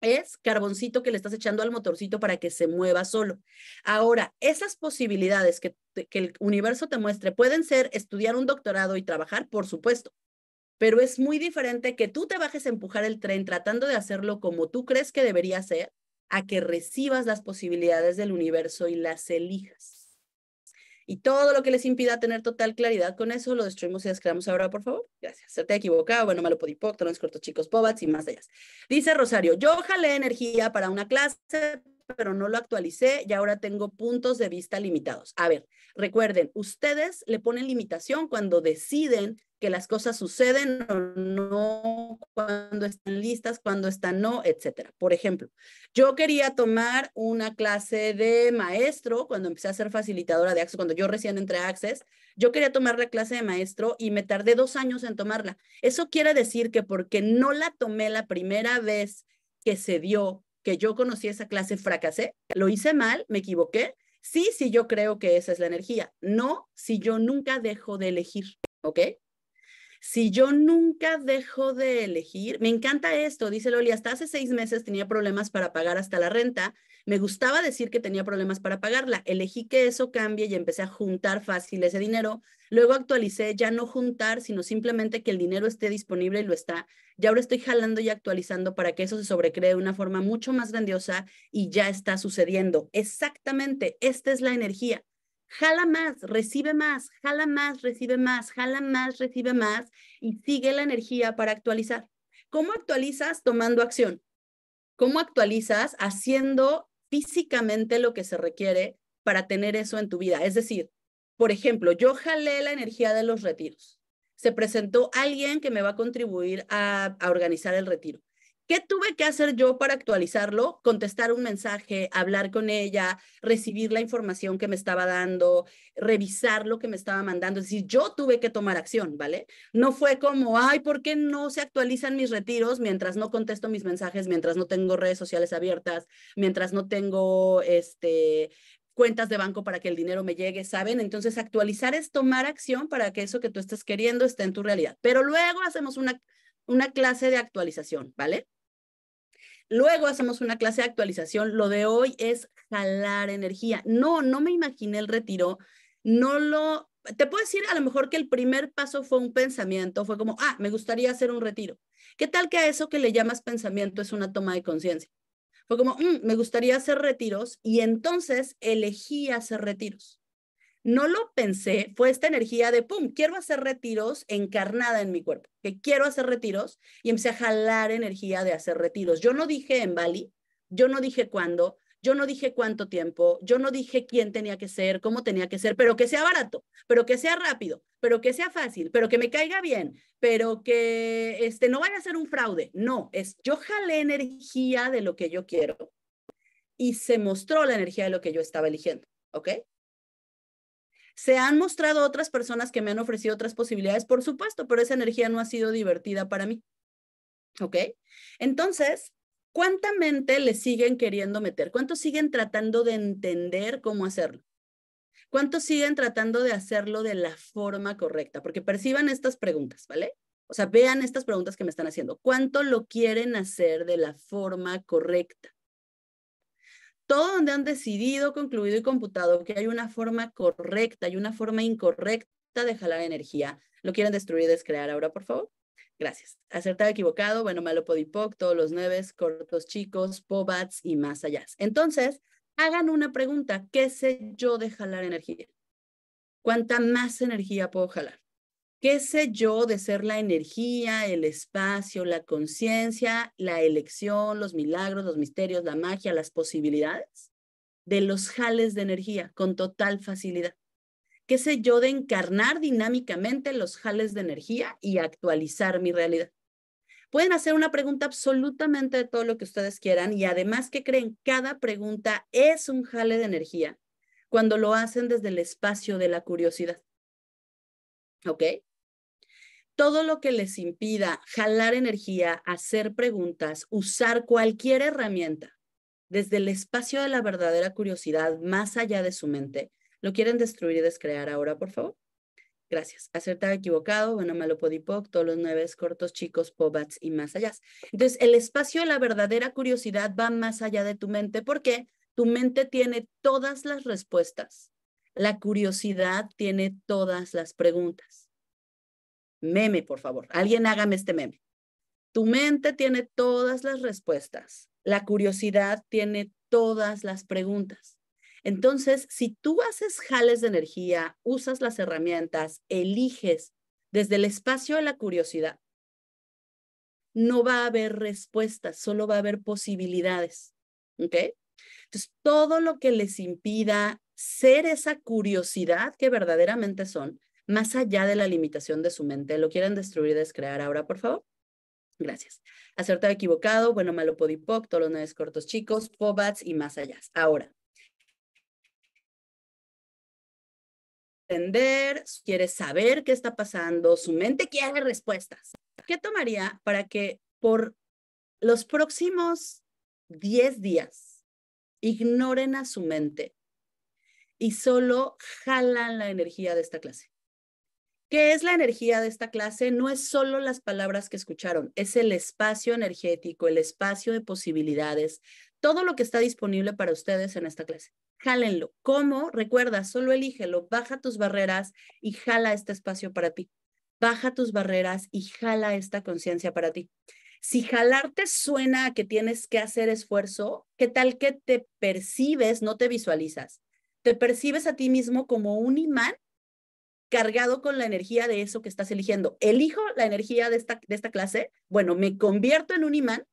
es carboncito que le estás echando al motorcito para que se mueva solo. Ahora, esas posibilidades que, que el universo te muestre pueden ser estudiar un doctorado y trabajar, por supuesto, pero es muy diferente que tú te bajes a empujar el tren tratando de hacerlo como tú crees que debería ser, a que recibas las posibilidades del universo y las elijas. Y todo lo que les impida tener total claridad con eso, lo destruimos y descreamos ahora, por favor. Gracias. Se te ha equivocado, bueno, malo por es corto, chicos, pobats y más de ellas. Dice Rosario, yo jalé energía para una clase, pero no lo actualicé y ahora tengo puntos de vista limitados. A ver, recuerden, ustedes le ponen limitación cuando deciden que las cosas suceden o no, cuando están listas, cuando están no, etcétera. Por ejemplo, yo quería tomar una clase de maestro cuando empecé a ser facilitadora de Access, cuando yo recién entré a Access, yo quería tomar la clase de maestro y me tardé dos años en tomarla. Eso quiere decir que porque no la tomé la primera vez que se dio, que yo conocí esa clase, fracasé, lo hice mal, me equivoqué. Sí, sí, yo creo que esa es la energía. No, si yo nunca dejo de elegir, ¿ok? Si yo nunca dejo de elegir, me encanta esto, dice Loli, hasta hace seis meses tenía problemas para pagar hasta la renta, me gustaba decir que tenía problemas para pagarla, elegí que eso cambie y empecé a juntar fácil ese dinero, luego actualicé ya no juntar, sino simplemente que el dinero esté disponible y lo está, y ahora estoy jalando y actualizando para que eso se sobrecree de una forma mucho más grandiosa y ya está sucediendo. Exactamente, esta es la energía jala más, recibe más, jala más, recibe más, jala más, recibe más y sigue la energía para actualizar. ¿Cómo actualizas tomando acción? ¿Cómo actualizas haciendo físicamente lo que se requiere para tener eso en tu vida? Es decir, por ejemplo, yo jalé la energía de los retiros. Se presentó alguien que me va a contribuir a, organizar el retiro. ¿Qué tuve que hacer yo para actualizarlo? Contestar un mensaje, hablar con ella, recibir la información que me estaba dando, revisar lo que me estaba mandando. Es decir, yo tuve que tomar acción, ¿vale? No fue como, ay, ¿por qué no se actualizan mis retiros mientras no contesto mis mensajes, mientras no tengo redes sociales abiertas, mientras no tengo este cuentas de banco para que el dinero me llegue, ¿saben? Entonces, actualizar es tomar acción para que eso que tú estás queriendo esté en tu realidad. Pero luego hacemos una, una clase de actualización, ¿vale? Luego hacemos una clase de actualización. Lo de hoy es jalar energía. No, no me imaginé el retiro. No lo... Te puedo decir a lo mejor que el primer paso fue un pensamiento, fue como, ah, me gustaría hacer un retiro. ¿Qué tal que a eso que le llamas pensamiento es una toma de conciencia? Fue como, mm, me gustaría hacer retiros y entonces elegí hacer retiros. No lo pensé, fue esta energía de, ¡pum!, quiero hacer retiros encarnada en mi cuerpo, que quiero hacer retiros y empecé a jalar energía de hacer retiros. Yo no dije en Bali, yo no dije cuándo, yo no dije cuánto tiempo, yo no dije quién tenía que ser, cómo tenía que ser, pero que sea barato, pero que sea rápido, pero que sea fácil, pero que me caiga bien, pero que este no vaya a ser un fraude. No, es yo jalé energía de lo que yo quiero y se mostró la energía de lo que yo estaba eligiendo, ¿ok? Se han mostrado otras personas que me han ofrecido otras posibilidades, por supuesto, pero esa energía no ha sido divertida para mí. ¿Ok? Entonces, ¿cuánta mente le siguen queriendo meter? ¿Cuántos siguen tratando de entender cómo hacerlo? ¿Cuántos siguen tratando de hacerlo de la forma correcta? Porque perciban estas preguntas, ¿vale? O sea, vean estas preguntas que me están haciendo. ¿Cuánto lo quieren hacer de la forma correcta? todo donde han decidido, concluido y computado que hay una forma correcta y una forma incorrecta de jalar energía, lo quieren destruir, y descrear ahora, por favor. Gracias. Acertado, equivocado, bueno, malo, podipoc, todos los nueves, cortos chicos, pobats y más allá. Entonces, hagan una pregunta. ¿Qué sé yo de jalar energía? ¿Cuánta más energía puedo jalar? qué sé yo de ser la energía, el espacio, la conciencia, la elección, los milagros, los misterios, la magia, las posibilidades de los jales de energía con total facilidad. ¿Qué sé yo de encarnar dinámicamente los jales de energía y actualizar mi realidad? Pueden hacer una pregunta absolutamente de todo lo que ustedes quieran y además que creen, cada pregunta es un jale de energía cuando lo hacen desde el espacio de la curiosidad. ¿Ok? todo lo que les impida jalar energía, hacer preguntas, usar cualquier herramienta desde el espacio de la verdadera curiosidad más allá de su mente, ¿lo quieren destruir y descrear ahora, por favor? Gracias. Acertado, equivocado, bueno, malo, podipoc, todos los nueve cortos, chicos, pobats y más allá. Entonces, el espacio de la verdadera curiosidad va más allá de tu mente porque tu mente tiene todas las respuestas. La curiosidad tiene todas las preguntas. Meme, por favor. Alguien hágame este meme. Tu mente tiene todas las respuestas. La curiosidad tiene todas las preguntas. Entonces, si tú haces jales de energía, usas las herramientas, eliges desde el espacio de la curiosidad, no va a haber respuestas, solo va a haber posibilidades. ¿Ok? Entonces, todo lo que les impida ser esa curiosidad que verdaderamente son, más allá de la limitación de su mente. ¿Lo quieren destruir, descrear ahora, por favor? Gracias. Acertar equivocado, bueno, malo, podipoc, todos los nuevos cortos chicos, pobats y más allá. Ahora. Entender, quiere saber qué está pasando, su mente quiere respuestas. ¿Qué tomaría para que por los próximos 10 días ignoren a su mente y solo jalan la energía de esta clase? ¿Qué es la energía de esta clase? No es solo las palabras que escucharon, es el espacio energético, el espacio de posibilidades, todo lo que está disponible para ustedes en esta clase. Jálenlo. ¿Cómo? Recuerda, solo elígelo, baja tus barreras y jala este espacio para ti. Baja tus barreras y jala esta conciencia para ti. Si jalarte suena a que tienes que hacer esfuerzo, ¿qué tal que te percibes, no te visualizas? Te percibes a ti mismo como un imán cargado con la energía de eso que estás eligiendo. Elijo la energía de esta, de esta clase, bueno, me convierto en un imán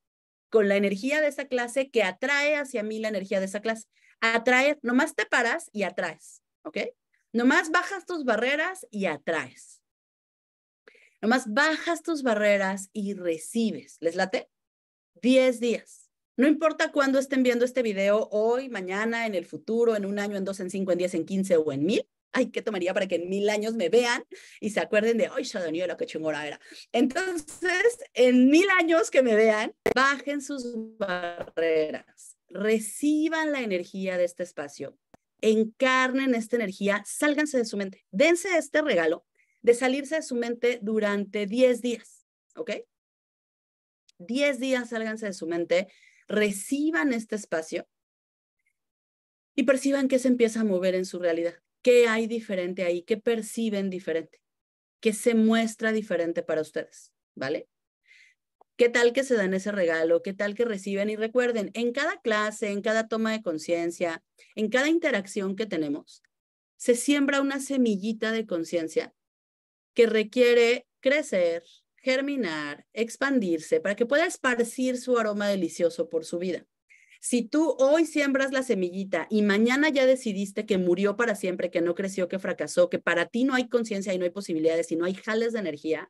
con la energía de esa clase que atrae hacia mí la energía de esa clase. Atrae, nomás te paras y atraes, ¿ok? Nomás bajas tus barreras y atraes. Nomás bajas tus barreras y recibes. ¿Les late? Diez días. No importa cuándo estén viendo este video, hoy, mañana, en el futuro, en un año, en dos, en cinco, en diez, en quince o en mil ay, ¿qué tomaría para que en mil años me vean y se acuerden de, ay, lo que chingora era? Entonces, en mil años que me vean, bajen sus barreras, reciban la energía de este espacio, encarnen esta energía, sálganse de su mente, dense este regalo de salirse de su mente durante 10 días, ¿ok? 10 días sálganse de su mente, reciban este espacio y perciban que se empieza a mover en su realidad. ¿Qué hay diferente ahí? ¿Qué perciben diferente? ¿Qué se muestra diferente para ustedes? ¿Vale? ¿Qué tal que se dan ese regalo? ¿Qué tal que reciben? Y recuerden, en cada clase, en cada toma de conciencia, en cada interacción que tenemos, se siembra una semillita de conciencia que requiere crecer, germinar, expandirse, para que pueda esparcir su aroma delicioso por su vida. Si tú hoy siembras la semillita y mañana ya decidiste que murió para siempre, que no creció, que fracasó, que para ti no hay conciencia y no hay posibilidades y no hay jales de energía,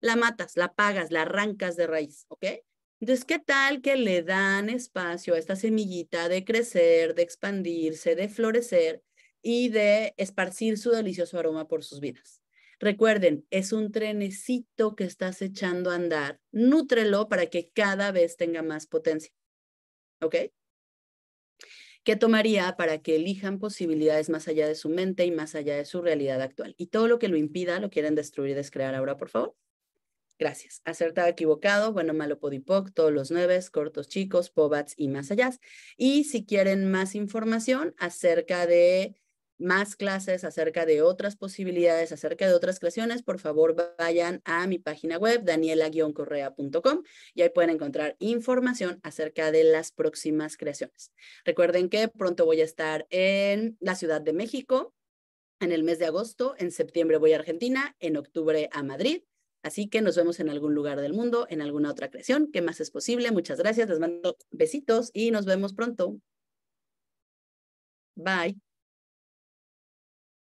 la matas, la pagas, la arrancas de raíz, ¿ok? Entonces, ¿qué tal que le dan espacio a esta semillita de crecer, de expandirse, de florecer y de esparcir su delicioso aroma por sus vidas? Recuerden, es un trenecito que estás echando a andar. Nútrelo para que cada vez tenga más potencia. ¿Ok? ¿Qué tomaría para que elijan posibilidades más allá de su mente y más allá de su realidad actual? Y todo lo que lo impida lo quieren destruir, y descrear ahora, por favor. Gracias. Acertado, equivocado, bueno, malo, podipoc, todos los nueve cortos chicos, pobats y más allá. Y si quieren más información acerca de más clases acerca de otras posibilidades, acerca de otras creaciones, por favor vayan a mi página web, daniela-correa.com, y ahí pueden encontrar información acerca de las próximas creaciones. Recuerden que pronto voy a estar en la Ciudad de México, en el mes de agosto, en septiembre voy a Argentina, en octubre a Madrid. Así que nos vemos en algún lugar del mundo, en alguna otra creación. que más es posible? Muchas gracias, les mando besitos y nos vemos pronto. Bye.